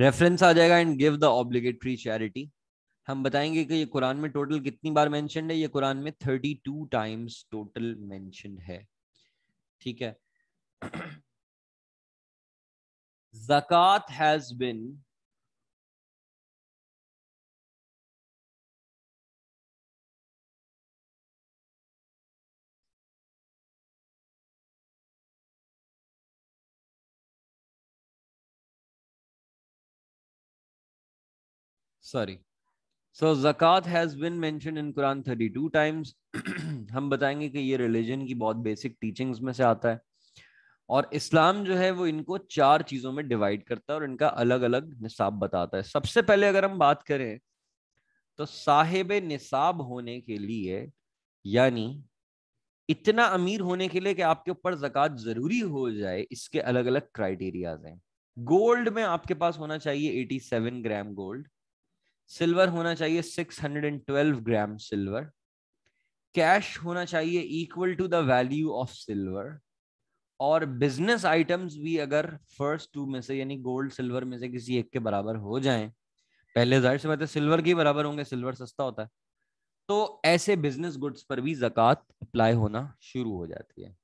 रेफरेंस आ जाएगा and give the obligatory charity हम बताएंगे कि ये कुरान में टोटल कितनी बार मैंशन है ये कुरान में thirty two times total mention है ठीक है zakat has been sorry so zakat has been mentioned in Quran thirty two times हम बताएंगे कि ये रिलीजन की बहुत बेसिक टीचिंग्स में से आता है और इस्लाम जो है वो इनको चार चीज़ों में डिवाइड करता है और इनका अलग अलग निसाब बताता है सबसे पहले अगर हम बात करें तो साहिब निसाब होने के लिए यानी इतना अमीर होने के लिए कि आपके ऊपर जक़ात ज़रूरी हो जाए इसके अलग अलग क्राइटेरियाज हैं गोल्ड में आपके पास होना चाहिए 87 ग्राम गोल्ड सिल्वर होना चाहिए 612 ग्राम सिल्वर कैश होना चाहिए equal to the value of silver और बिजनेस आइटम्स भी अगर फर्स्ट टू में से यानी गोल्ड सिल्वर में से किसी एक के बराबर हो जाएं पहले जाहिर से बात है सिल्वर के बराबर होंगे सिल्वर सस्ता होता है तो ऐसे बिजनेस गुड्स पर भी जक़ात अप्लाई होना शुरू हो जाती है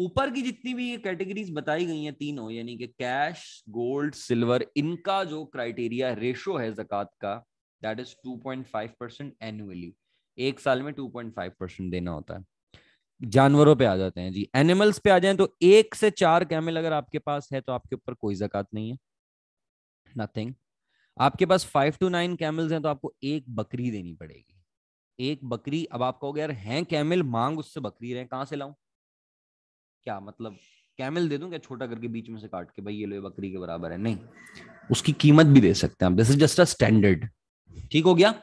ऊपर की जितनी भी ये कैटेगरीज बताई गई हैं तीनों यानी कि कैश गोल्ड सिल्वर इनका जो क्राइटेरिया रेशो है जकत का दैट इज 2.5 परसेंट एनुअली एक साल में 2.5 परसेंट देना होता है जानवरों पे आ जाते हैं जी एनिमल्स पे आ जाए तो एक से चार कैमल अगर आपके पास है तो आपके ऊपर कोई जकत नहीं है नथिंग आपके पास फाइव टू नाइन कैमल्स हैं तो आपको एक बकरी देनी पड़ेगी एक बकरी अब आप कहोगे यार हैं कैमल मांग उससे बकरी रहे कहां से लाऊं क्या मतलब कैमल दे दूं क्या छोटा करके बीच में से काट के भाई ये लो बकरी के बराबर है नहीं उसकी कीमत भी दे सकते हैं आप this is just a standard ठीक हो गया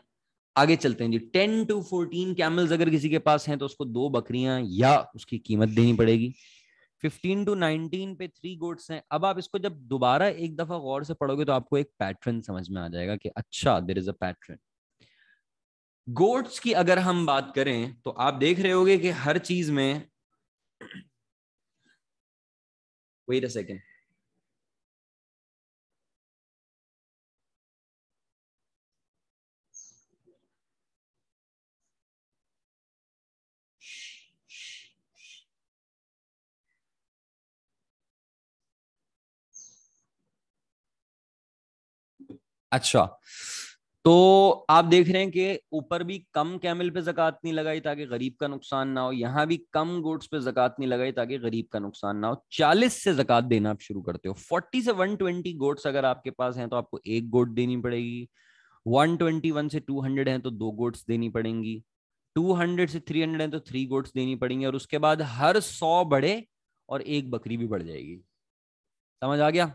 आगे चलते हैं जी टेन टू फोर्टीन कैमल्स अगर किसी के पास हैं तो उसको दो बकरियां या उसकी कीमत देनी पड़ेगी फिफ्टीन टू नाइनटीन पे थ्री गोट्स हैं अब आप इसको जब दोबारा एक दफा गौर से पढ़ोगे तो आपको एक पैटर्न समझ में आ जाएगा कि अच्छा there is a pattern goats की अगर हम बात करें तो आप देख रहे होगे कि हर चीज में Wait a second. Acha. तो आप देख रहे हैं कि ऊपर भी कम कैमल पे जक़ात नहीं लगाई ताकि गरीब का नुकसान ना हो यहाँ भी कम गुड्स पे जक़ात नहीं लगाई ताकि गरीब का नुकसान ना हो चालीस से जक़ात देना आप शुरू करते हो फोर्टी से वन ट्वेंटी गोट्स अगर आपके पास हैं तो आपको एक गोट देनी पड़ेगी वन ट्वेंटी वन से टू हंड्रेड है तो दो गोड्स देनी पड़ेंगी टू हंड्रेड से थ्री हंड्रेड है तो थ्री गोट्स देनी पड़ेंगी और उसके बाद हर सौ बढ़े और एक बकरी भी बढ़ जाएगी समझ आ गया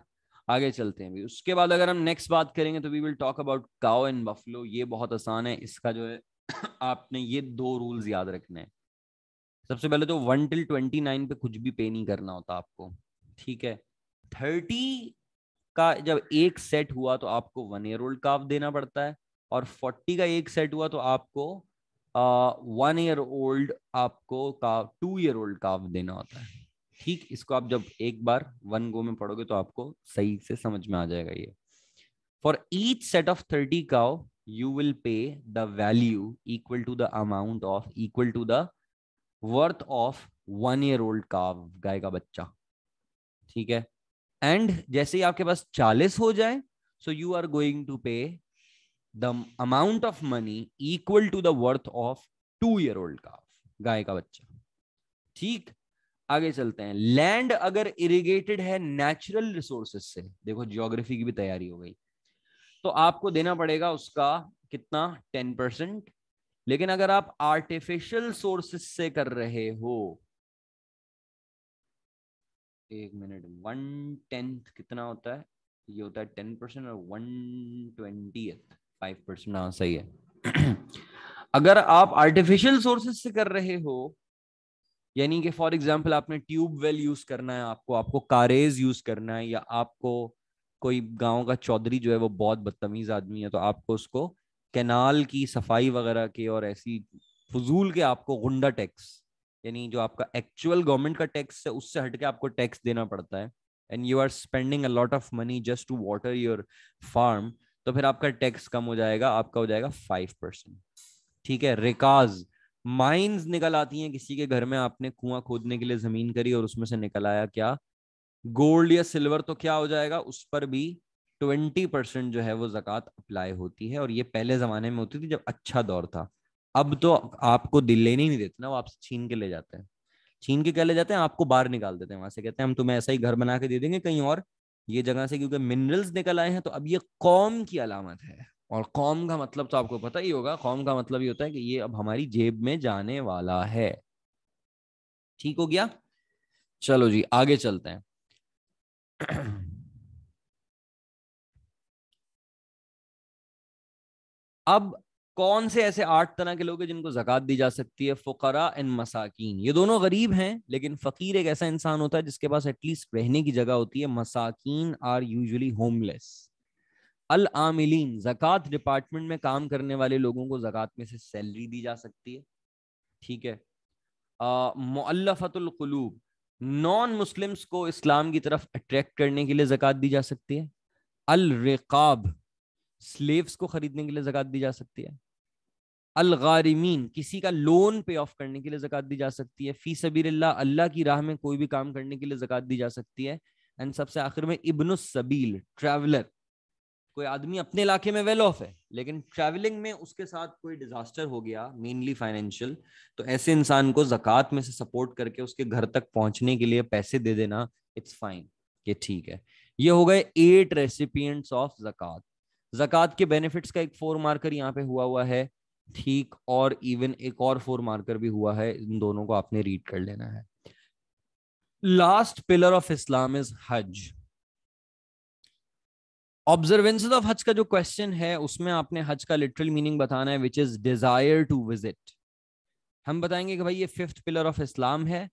आगे चलते हैं भी उसके बाद अगर हम नेक्स्ट बात करेंगे तो we will talk about cow and buffalo ये बहुत आसान है इसका जो है आपने ये दो रूल्स याद रखने हैं सबसे पहले तो वन टिल ट्वेंटी नाइन पे कुछ भी पे नहीं करना होता आपको ठीक है थर्टी का जब एक सेट हुआ तो आपको वन ईयर ओल्ड काफ देना पड़ता है और फोर्टी का एक सेट हुआ तो आपको वन ईयर ओल्ड आपको का टू ईयर ओल्ड काफ देना होता है ठीक इसको आप जब एक बार वन गो में पढ़ोगे तो आपको सही से समझ में आ जाएगा ये for each set of thirty cow you will pay the value equal to the amount of equal to the worth of one year old cow गाय का बच्चा ठीक है एंड जैसे ही आपके पास चालीस हो जाए so you are going to pay the amount of money equal to the worth of two year old cow गाय का बच्चा ठीक आगे चलते हैं लैंड अगर इरिगेटेड है नेचुरल रिसोर्सेस से देखो जियोग्राफी की भी तैयारी हो गई तो आपको देना पड़ेगा उसका कितना टेन परसेंट लेकिन अगर आप आर्टिफिशियल सोर्सेस से कर रहे हो एक मिनट वन टेंथ कितना होता है ये होता है टेन परसेंट और वन ट्वेंटी फाइव परसेंट हाँ सही है अगर आप आर्टिफिशियल सोर्सेस से कर रहे हो यानी कि फॉर एग्जाम्पल आपने ट्यूब वेल यूज करना है आपको आपको कारेज यूज करना है या आपको कोई गांव का चौधरी जो है वो बहुत बदतमीज आदमी है तो आपको उसको कैनाल की सफाई वगैरह के और ऐसी फजूल के आपको गुंडा टैक्स यानी जो आपका एक्चुअल गवर्नमेंट का टैक्स है उससे हटके आपको टैक्स देना पड़ता है and you are spending a lot of money just to water your farm तो फिर आपका टैक्स कम हो जाएगा आपका हो जाएगा फाइव परसेंट ठीक है रिकाज माइंस निकल आती हैं किसी के घर में आपने कुआं खोदने के लिए जमीन करी और उसमें से निकल आया क्या गोल्ड या सिल्वर तो क्या हो जाएगा उस पर भी ट्वेंटी परसेंट जो है वो जक़ात अप्लाई होती है और ये पहले ज़माने में होती थी जब अच्छा दौर था अब तो आपको दिल लेने ही नहीं देते ना वो आपसे छीन के ले जाते हैं छीन के क्या ले जाते हैं आपको बाहर निकाल देते हैं वहां से कहते हैं हम तुम्हें ऐसा ही घर बना के दे देंगे कहीं और ये जगह से क्योंकि मिनरल्स निकल आए हैं तो अब ये कौम की अलामत है और कौम का मतलब तो आपको पता ही होगा कौम का मतलब ये होता है कि ये अब हमारी जेब में जाने वाला है ठीक हो गया चलो जी आगे चलते हैं अब कौन से ऐसे आठ तरह के लोग हैं जिनको जक़ात दी जा सकती है फकरा एंड मसाकिन ये दोनों गरीब हैं लेकिन फ़कीर एक ऐसा इंसान होता है जिसके पास एटलीस्ट रहने की जगह होती है मसाकिन आर यूजुअली होमलेस अल आमिलीन जक़ात डिपार्टमेंट में काम करने वाले लोगों को जक़ात में से सैलरी दी जा सकती है ठीक है कुलूब नॉन मुस्लिम्स को इस्लाम की तरफ अट्रैक्ट करने के लिए जक़ात दी जा सकती है अल रिकाब स्लेव्स को ख़रीदने के लिए जक़ात दी जा सकती है अलगारिमीन किसी का लोन पे ऑफ करने के लिए जक़ात दी जा सकती है फ़ी सबीर अल्लाह की राह में कोई भी काम करने के लिए ज़क़़त दी जा सकती है एंड सबसे आखिर में इब्न सबील ट्रैवलर कोई आदमी अपने इलाके में वेल ऑफ है लेकिन ट्रैवलिंग में उसके साथ कोई डिजास्टर हो गया मेनली फाइनेंशियल तो ऐसे इंसान को जक़ात में से सपोर्ट करके उसके घर तक पहुंचने के लिए पैसे दे देना इट्स फाइन ये ठीक है ये हो गए एट रेसिपियंट्स ऑफ जक़ात जक़ात के बेनिफिट्स का एक फोर मार्कर यहाँ पे हुआ हुआ है ठीक और इवन एक और फोर मार्कर भी हुआ है इन दोनों को आपने रीड कर लेना है last pillar of Islam is Hajj observance of Hajj का जो क्वेश्चन है उसमें आपने हज का लिटरल मीनिंग बताना है which is desire to visit हम बताएंगे कि भाई ये फिफ्थ पिलर ऑफ इस्लाम है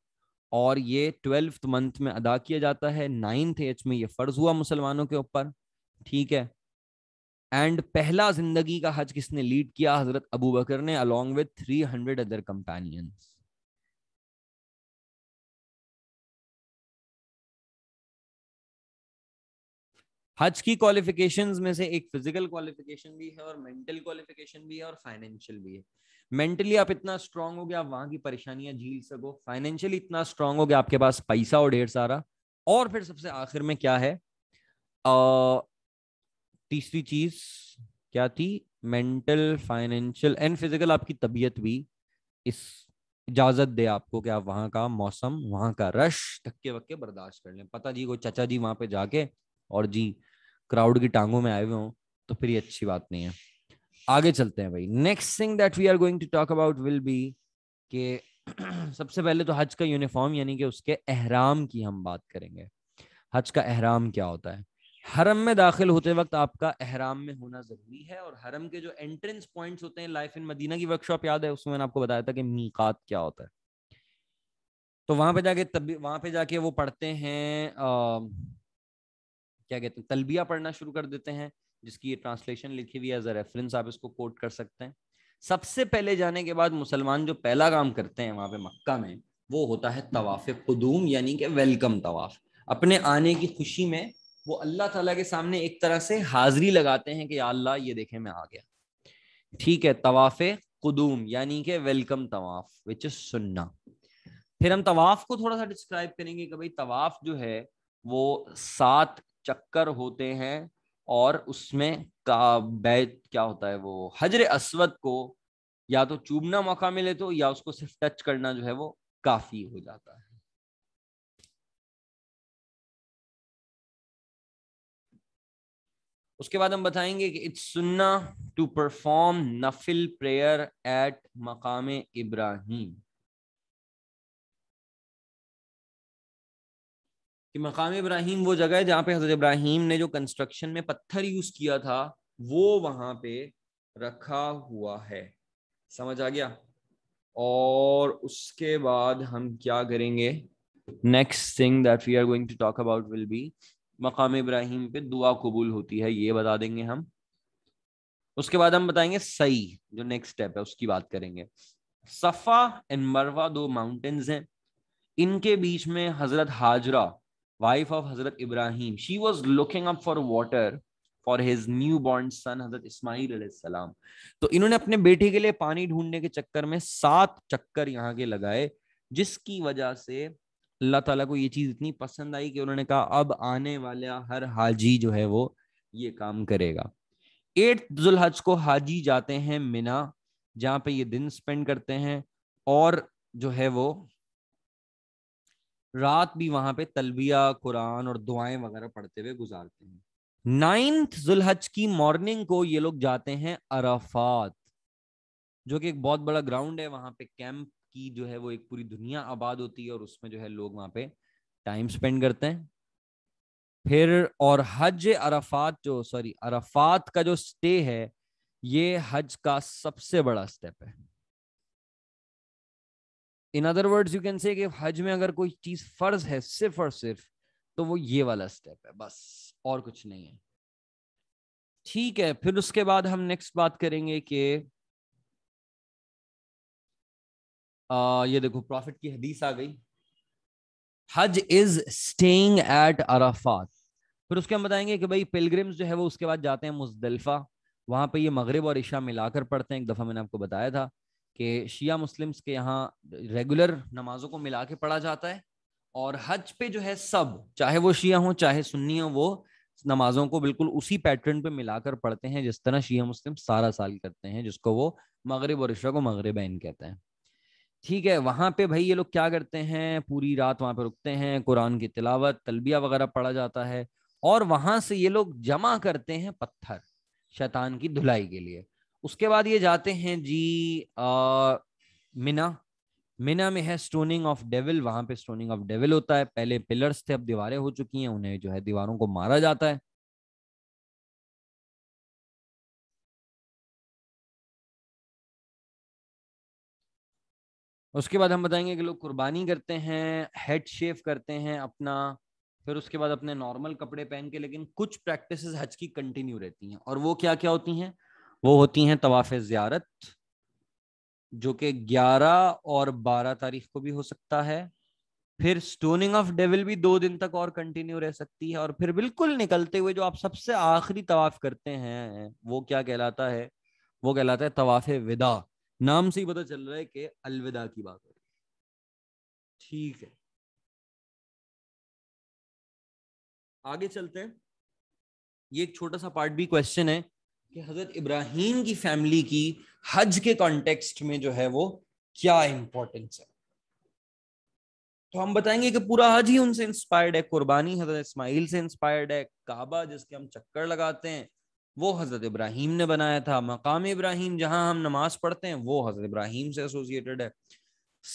और ये ट्वेल्थ मंथ में अदा किया जाता है नाइन्थ एज में ये फर्ज हुआ मुसलमानों के ऊपर ठीक है एंड पहला जिंदगी का हज किसने लीड किया हजरत अबू बकर ने along with three hundred other companions हज की क्वालिफिकेशन में से एक फिजिकल क्वालिफिकेशन भी है और मेंटल क्वालिफिकेशन भी है और फाइनेंशियल भी है मेंटली आप इतना स्ट्रांग हो गया आप वहां की परेशानियां झील सको फाइनेंशियली इतना स्ट्रांग हो गया आपके पास पैसा और ढेर सारा और फिर सबसे आखिर में क्या है आ, तीसरी चीज क्या थी मेंटल फाइनेंशियल एंड फिजिकल आपकी तबीयत भी इस इजाजत दे आपको कि आप वहां का मौसम वहां का रश धक्के वक्के बर्दाश्त कर लें पता जी को चाचा जी वहां पे जाके और जी क्राउड की टांगों में आए हुए हों तो फिर ये अच्छी बात नहीं है आगे चलते हैं भाई next thing that we are going to talk about will be के सबसे पहले तो हज का यूनिफॉर्म यानी कि उसके अहराम की हम बात करेंगे हज का अहराम क्या होता है हरम में दाखिल होते वक्त आपका अहराम में होना ज़रूरी है और हरम के जो एंट्रेंस पॉइंट्स होते हैं लाइफ इन मदीना की वर्कशॉप याद है उसमें मैंने आपको बताया था कि मीकात क्या होता है तो वहां पे जाके तब वहां पे जाके वो पढ़ते हैं क्या कहते हैं तलबिया पढ़ना शुरू कर देते हैं जिसकी ये ट्रांसलेशन लिखी हुई है एज अ रेफरेंस आप इसको कोट कर सकते हैं सबसे पहले जाने के बाद मुसलमान जो पहला काम करते हैं वहां पे मक्का में वो होता है तवाफ कदूम यानी कि वेलकम तवाफ अपने आने की खुशी में वो अल्लाह ताला के सामने एक तरह से हाजिरी लगाते हैं कि अल्लाह ये देखें मैं आ गया ठीक है तवाफ कदूम यानी कि वेलकम तवाफ विच इज सुन्ना फिर हम तवाफ को थोड़ा सा डिस्क्राइब करेंगे कि भाई तवाफ जो है वो सात चक्कर होते हैं और उसमें का बैत क्या होता है वो हजर असवद को या तो चूबना मौका मिले तो या उसको सिर्फ टच करना जो है वो काफी हो जाता है उसके बाद हम बताएंगे कि it's sunnah to perform nafl prayer at Maqam Ibrahim कि मकाम इब्राहिम वो जगह है जहाँ पे हज़रत इब्राहिम ने जो कंस्ट्रक्शन में पत्थर यूज़ किया था वो वहां पे रखा हुआ है समझ आ गया और उसके बाद हम क्या करेंगे next thing that we are going to talk about will be Maqam Ibrahim पे दुआ कबूल होती है ये बता देंगे हम उसके बाद हम बताएंगे सई जो नेक्स्ट स्टेप है उसकी बात करेंगे सफ़ा एंड मरवा दो माउंटेन्स हैं इनके बीच में हज़रत Hazra wife of Hazrat Ibrahim, she was looking up for water for his newborn son Hazrat Ismail alayhi salam. तो इन्होंने अपने बेटे के लिए पानी ढूंढने के चक्कर में सात चक्कर यहाँ के लगाए जिसकी वजह से अल्लाह ताला को ये चीज इतनी पसंद आई कि उन्होंने कहा अब आने वाला हर हाजी जो है वो ये काम करेगा एट जुलहज को हाजी जाते हैं मिना जहाँ पे ये दिन स्पेंड करते हैं और जो है वो रात भी वहां पे तलबिया कुरान और दुआएं वगैरह पढ़ते हुए गुजारते हैं नाइन्थ जुलहज की मॉर्निंग को ये लोग जाते हैं अराफात जो कि एक बहुत बड़ा ग्राउंड है वहाँ पे कैंप की जो है वो एक पूरी दुनिया आबाद होती है और उसमें जो है लोग वहाँ पे टाइम स्पेंड करते हैं फिर और हज अराफात जो सॉरी अराफात का जो स्टे है ये हज का सबसे बड़ा स्टेप है in other words you can say कि हज में अगर कोई चीज फर्ज है सिर्फ और सिर्फ तो वो ये वाला स्टेप है बस और कुछ नहीं है ठीक है फिर उसके बाद हम नेक्स्ट बात करेंगे कि ये देखो प्रॉफिट की हदीस आ गई हज इज स्टेइंग एट अराफात फिर उसके हम बताएंगे कि भाई पिलग्रिम्स जो है वो उसके बाद जाते हैं मुजदलफा वहां पे ये मगरब और ईशा मिलाकर पढ़ते हैं एक दफा मैंने आपको बताया था कि शिया मुस्लिम्स के यहाँ रेगुलर नमाजों को मिला के पढ़ा जाता है और हज पे जो है सब चाहे वो शिया हो चाहे सुन्नी हो वो नमाजों को बिल्कुल उसी पैटर्न पे मिलाकर पढ़ते हैं जिस तरह शिया मुस्लिम सारा साल करते हैं जिसको वो मगरब और इशा को इन कहते हैं ठीक है वहाँ पे भाई ये लोग क्या करते हैं पूरी रात वहाँ पे रुकते हैं कुरान की तिलावत तलबिया वगैरह पढ़ा जाता है और वहाँ से ये लोग जमा करते हैं पत्थर शैतान की धुलाई के लिए उसके बाद ये जाते हैं जी आ, मिना मिना में है स्टोनिंग ऑफ डेविल वहां पे स्टोनिंग ऑफ डेविल होता है पहले पिलर्स थे अब दीवारें हो चुकी हैं उन्हें जो है दीवारों को मारा जाता है उसके बाद हम बताएंगे कि लोग कुर्बानी करते हैं हेड शेव करते हैं अपना फिर उसके बाद अपने नॉर्मल कपड़े पहन के लेकिन कुछ प्रैक्टिसेस हज की कंटिन्यू रहती हैं और वो क्या क्या होती हैं वो होती हैं तवाफ़ ज़्यारत जो कि 11 और 12 तारीख को भी हो सकता है फिर स्टोनिंग ऑफ डेविल भी दो दिन तक और कंटिन्यू रह सकती है और फिर बिल्कुल निकलते हुए जो आप सबसे आखिरी तवाफ करते हैं वो क्या कहलाता है वो कहलाता है तवाफ विदा नाम से ही पता चल रहा है कि अलविदा की बात हो ठीक है आगे चलते हैं ये एक छोटा सा पार्ट भी क्वेश्चन है कि हजरत इब्राहिम की फैमिली की हज के कॉन्टेक्स्ट में जो है वो क्या इंपॉर्टेंस है तो हम बताएंगे कि पूरा हज ही उनसे इंस्पायर्ड है कुर्बानी हजरत इस्माइल से इंस्पायर्ड है काबा जिसके हम चक्कर लगाते हैं वो हजरत इब्राहिम ने बनाया था मकाम इब्राहिम जहां हम नमाज पढ़ते हैं वो हजरत इब्राहिम से एसोसिएटेड है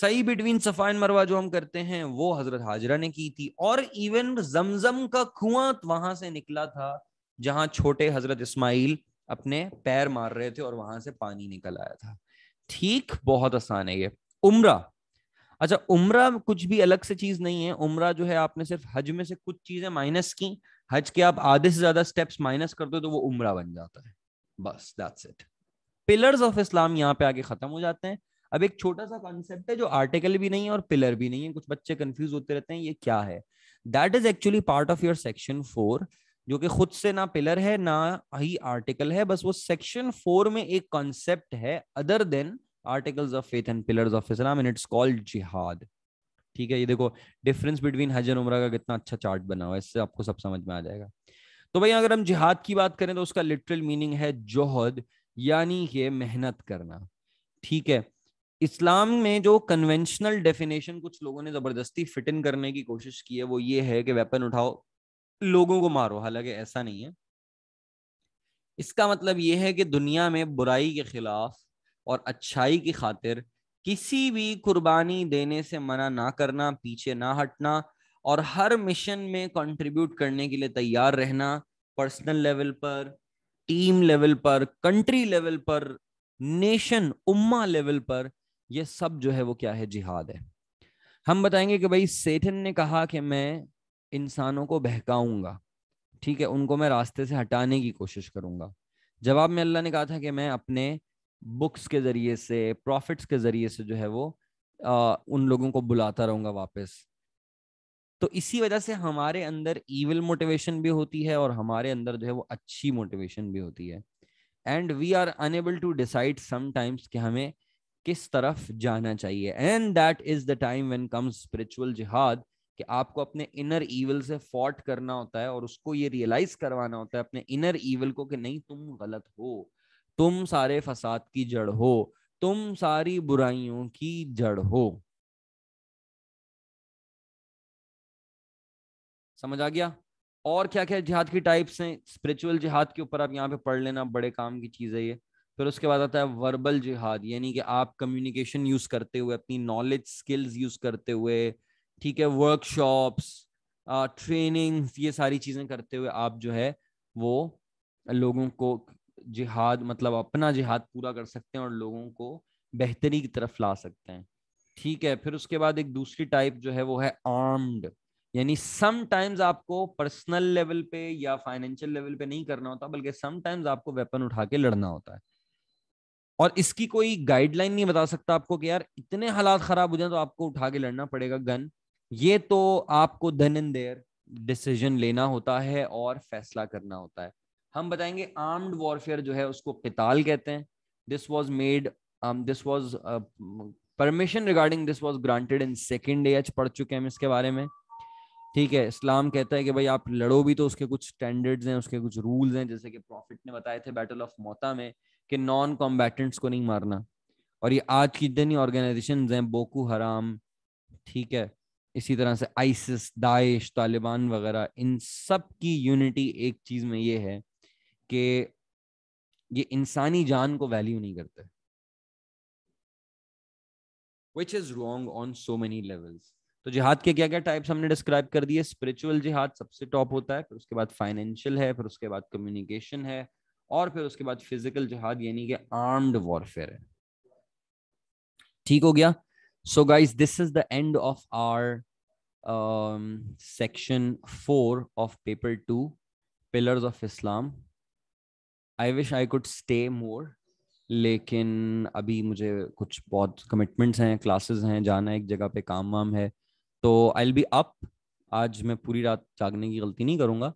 सही बिटवीन सफा एंड मरवा जो हम करते हैं वो हजरत हाजरा ने की थी और इवन जमजम का कुआं वहां से निकला था जहां छोटे हजरत इस्माइल अपने पैर मार रहे थे और वहां से पानी निकल आया था ठीक बहुत आसान है ये उम्र अच्छा उम्र कुछ भी अलग से चीज नहीं है उम्र जो है आपने सिर्फ हज में से कुछ चीजें माइनस की हज के आप आधे से ज्यादा स्टेप्स माइनस कर दो तो वो उमरा बन जाता है बस that's it pillars of Islam यहाँ पे आगे खत्म हो जाते हैं अब एक छोटा सा कॉन्सेप्ट है जो आर्टिकल भी नहीं है और पिलर भी नहीं है कुछ बच्चे कंफ्यूज होते रहते हैं ये क्या है that is actually part of your section four जो कि खुद से ना पिलर है ना ही आर्टिकल है बस वो सेक्शन फोर में एक कॉन्सेप्ट है other than articles of faith and pillars of Islam and it's called jihad ठीक है ये देखो डिफरेंस बिटवीन हज उमरा का कितना अच्छा चार्ट बना हुआ है इससे आपको सब समझ में आ जाएगा तो भाई अगर हम जिहाद की बात करें तो उसका लिटरल मीनिंग है जोहद यानी ये मेहनत करना ठीक है इस्लाम में जो कन्वेंशनल डेफिनेशन कुछ लोगों ने जबरदस्ती फिट इन करने की कोशिश की है वो ये है कि वेपन उठाओ लोगों को मारो हालांकि ऐसा नहीं है इसका मतलब यह है कि दुनिया में बुराई के खिलाफ और अच्छाई की खातिर किसी भी कुर्बानी देने से मना ना करना पीछे ना हटना और हर मिशन में कंट्रीब्यूट करने के लिए तैयार रहना पर्सनल लेवल पर टीम लेवल पर कंट्री लेवल पर नेशन उम्मा लेवल पर यह सब जो है वो क्या है जिहाद है हम बताएंगे कि भाई सेठन ने कहा कि मैं इंसानों को बहकाऊंगा ठीक है उनको मैं रास्ते से हटाने की कोशिश करूंगा जवाब में अल्लाह ने कहा था कि मैं अपने बुक्स के ज़रिए से प्रॉफिट्स के ज़रिए से जो है वो आ, उन लोगों को बुलाता रहूंगा वापस तो इसी वजह से हमारे अंदर ईविल मोटिवेशन भी होती है और हमारे अंदर जो है वो अच्छी मोटिवेशन भी होती है and we are enable to decide sometimes कि हमें किस तरफ जाना चाहिए and that is the time when comes spiritual jihad कि आपको अपने इनर ईवल से फॉट करना होता है और उसको ये रियलाइज करवाना होता है अपने इनर ईवल को कि नहीं तुम गलत हो तुम सारे फसाद की जड़ हो तुम सारी बुराइयों की जड़ हो समझ आ गया और क्या क्या जिहाद की टाइप्स हैं स्पिरिचुअल जिहाद के ऊपर आप यहाँ पे पढ़ लेना बड़े काम की चीज़ है ये फिर उसके बाद आता है वर्बल जिहाद यानी कि आप कम्युनिकेशन यूज़ करते हुए अपनी नॉलेज स्किल्स यूज़ करते हुए ठीक है वर्कशॉप्स ट्रेनिंग ये सारी चीज़ें करते हुए आप जो है वो लोगों को जिहाद मतलब अपना जिहाद पूरा कर सकते हैं और लोगों को बेहतरी की तरफ ला सकते हैं ठीक है फिर उसके बाद एक दूसरी टाइप जो है वो है आर्म्ड यानी समटाइम्स आपको पर्सनल लेवल पे या फाइनेंशियल लेवल पे नहीं करना होता बल्कि समटाइम्स आपको वेपन उठा के लड़ना होता है और इसकी कोई गाइडलाइन नहीं बता सकता आपको कि यार इतने हालात खराब हो जाए तो आपको उठा के लड़ना पड़ेगा गन ये तो आपको धन एंड देयर डिसीजन लेना होता है और फैसला करना होता है हम बताएंगे आर्म्ड वॉरफेयर जो है उसको किताल कहते हैं this was made this was permission regarding this was granted in second as पढ़ चुके हैं हम इसके बारे में ठीक है इस्लाम कहता है कि भाई आप लड़ो भी तो उसके कुछ स्टैंडर्ड्स हैं उसके कुछ रूल्स हैं जैसे कि प्रॉफिट ने बताए थे बैटल ऑफ मोता में कि नॉन कॉम्बैटेंट्स को नहीं मारना और ये आज की दिन ऑर्गेनाइजेशन हैं बोकू हराम ठीक है इसी तरह से आइसिस दाइश तालिबान वगैरह इन सब की यूनिटी एक चीज़ में ये है कि ये इंसानी जान को वैल्यू नहीं करते which is wrong on so many levels तो जिहाद के क्या क्या टाइप्स हमने डिस्क्राइब कर दिए स्पिरिचुअल जिहाद सबसे टॉप होता है फिर उसके बाद फाइनेंशियल है फिर उसके बाद कम्युनिकेशन है और फिर उसके बाद फिजिकल जिहाद यानी कि आर्म्ड वॉरफेयर है ठीक हो गया so guys this is the end of our um, section 4 of paper 2 pillars of islam I wish I could stay more लेकिन अभी मुझे कुछ बहुत कमिटमेंट्स हैं क्लासेस हैं जाना है एक जगह पे काम वाम है तो आई विल बी अप आज मैं पूरी रात जागने की गलती नहीं करूँगा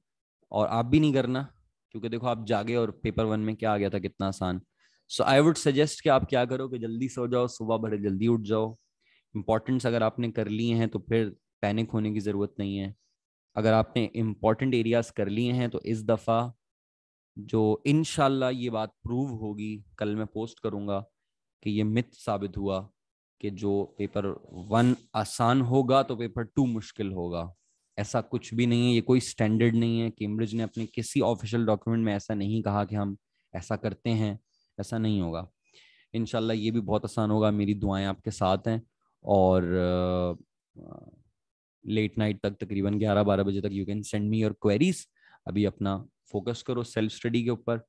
और आप भी नहीं करना क्योंकि देखो आप जागे और पेपर वन में क्या आ गया था कितना आसान सो आई वुड सजेस्ट कि आप क्या करो कि जल्दी सो जाओ सुबह भरे जल्दी उठ जाओ इम्पॉर्टेंट्स अगर आपने कर लिए हैं तो फिर पैनिक होने की ज़रूरत नहीं है अगर आपने इम्पॉर्टेंट एरियाज कर लिए हैं तो इस दफ़ा जो इन ये बात प्रूव होगी कल मैं पोस्ट करूँगा कि ये मिथ साबित हुआ कि जो पेपर वन आसान होगा तो पेपर टू मुश्किल होगा ऐसा कुछ भी नहीं है ये कोई स्टैंडर्ड नहीं है कैम्ब्रिज ने अपने किसी ऑफिशियल डॉक्यूमेंट में ऐसा नहीं कहा कि हम ऐसा करते हैं ऐसा नहीं होगा इनशाला ये भी बहुत आसान होगा मेरी दुआएं आपके साथ हैं और लेट नाइट तक तकरीबन ग्यारह बारह बजे तक you can send me your queries अभी अपना फोकस करो सेल्फ स्टडी के ऊपर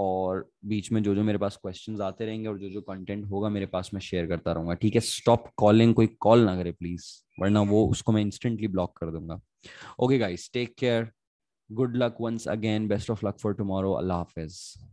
और बीच में जो जो मेरे पास क्वेश्चन आते रहेंगे और जो जो कंटेंट होगा मेरे पास मैं शेयर करता रहूंगा ठीक है स्टॉप कॉलिंग कोई कॉल ना करे प्लीज वरना वो उसको मैं इंस्टेंटली ब्लॉक कर दूंगा okay guys take care good luck once again best of luck for tomorrow अल्लाह हाफिज़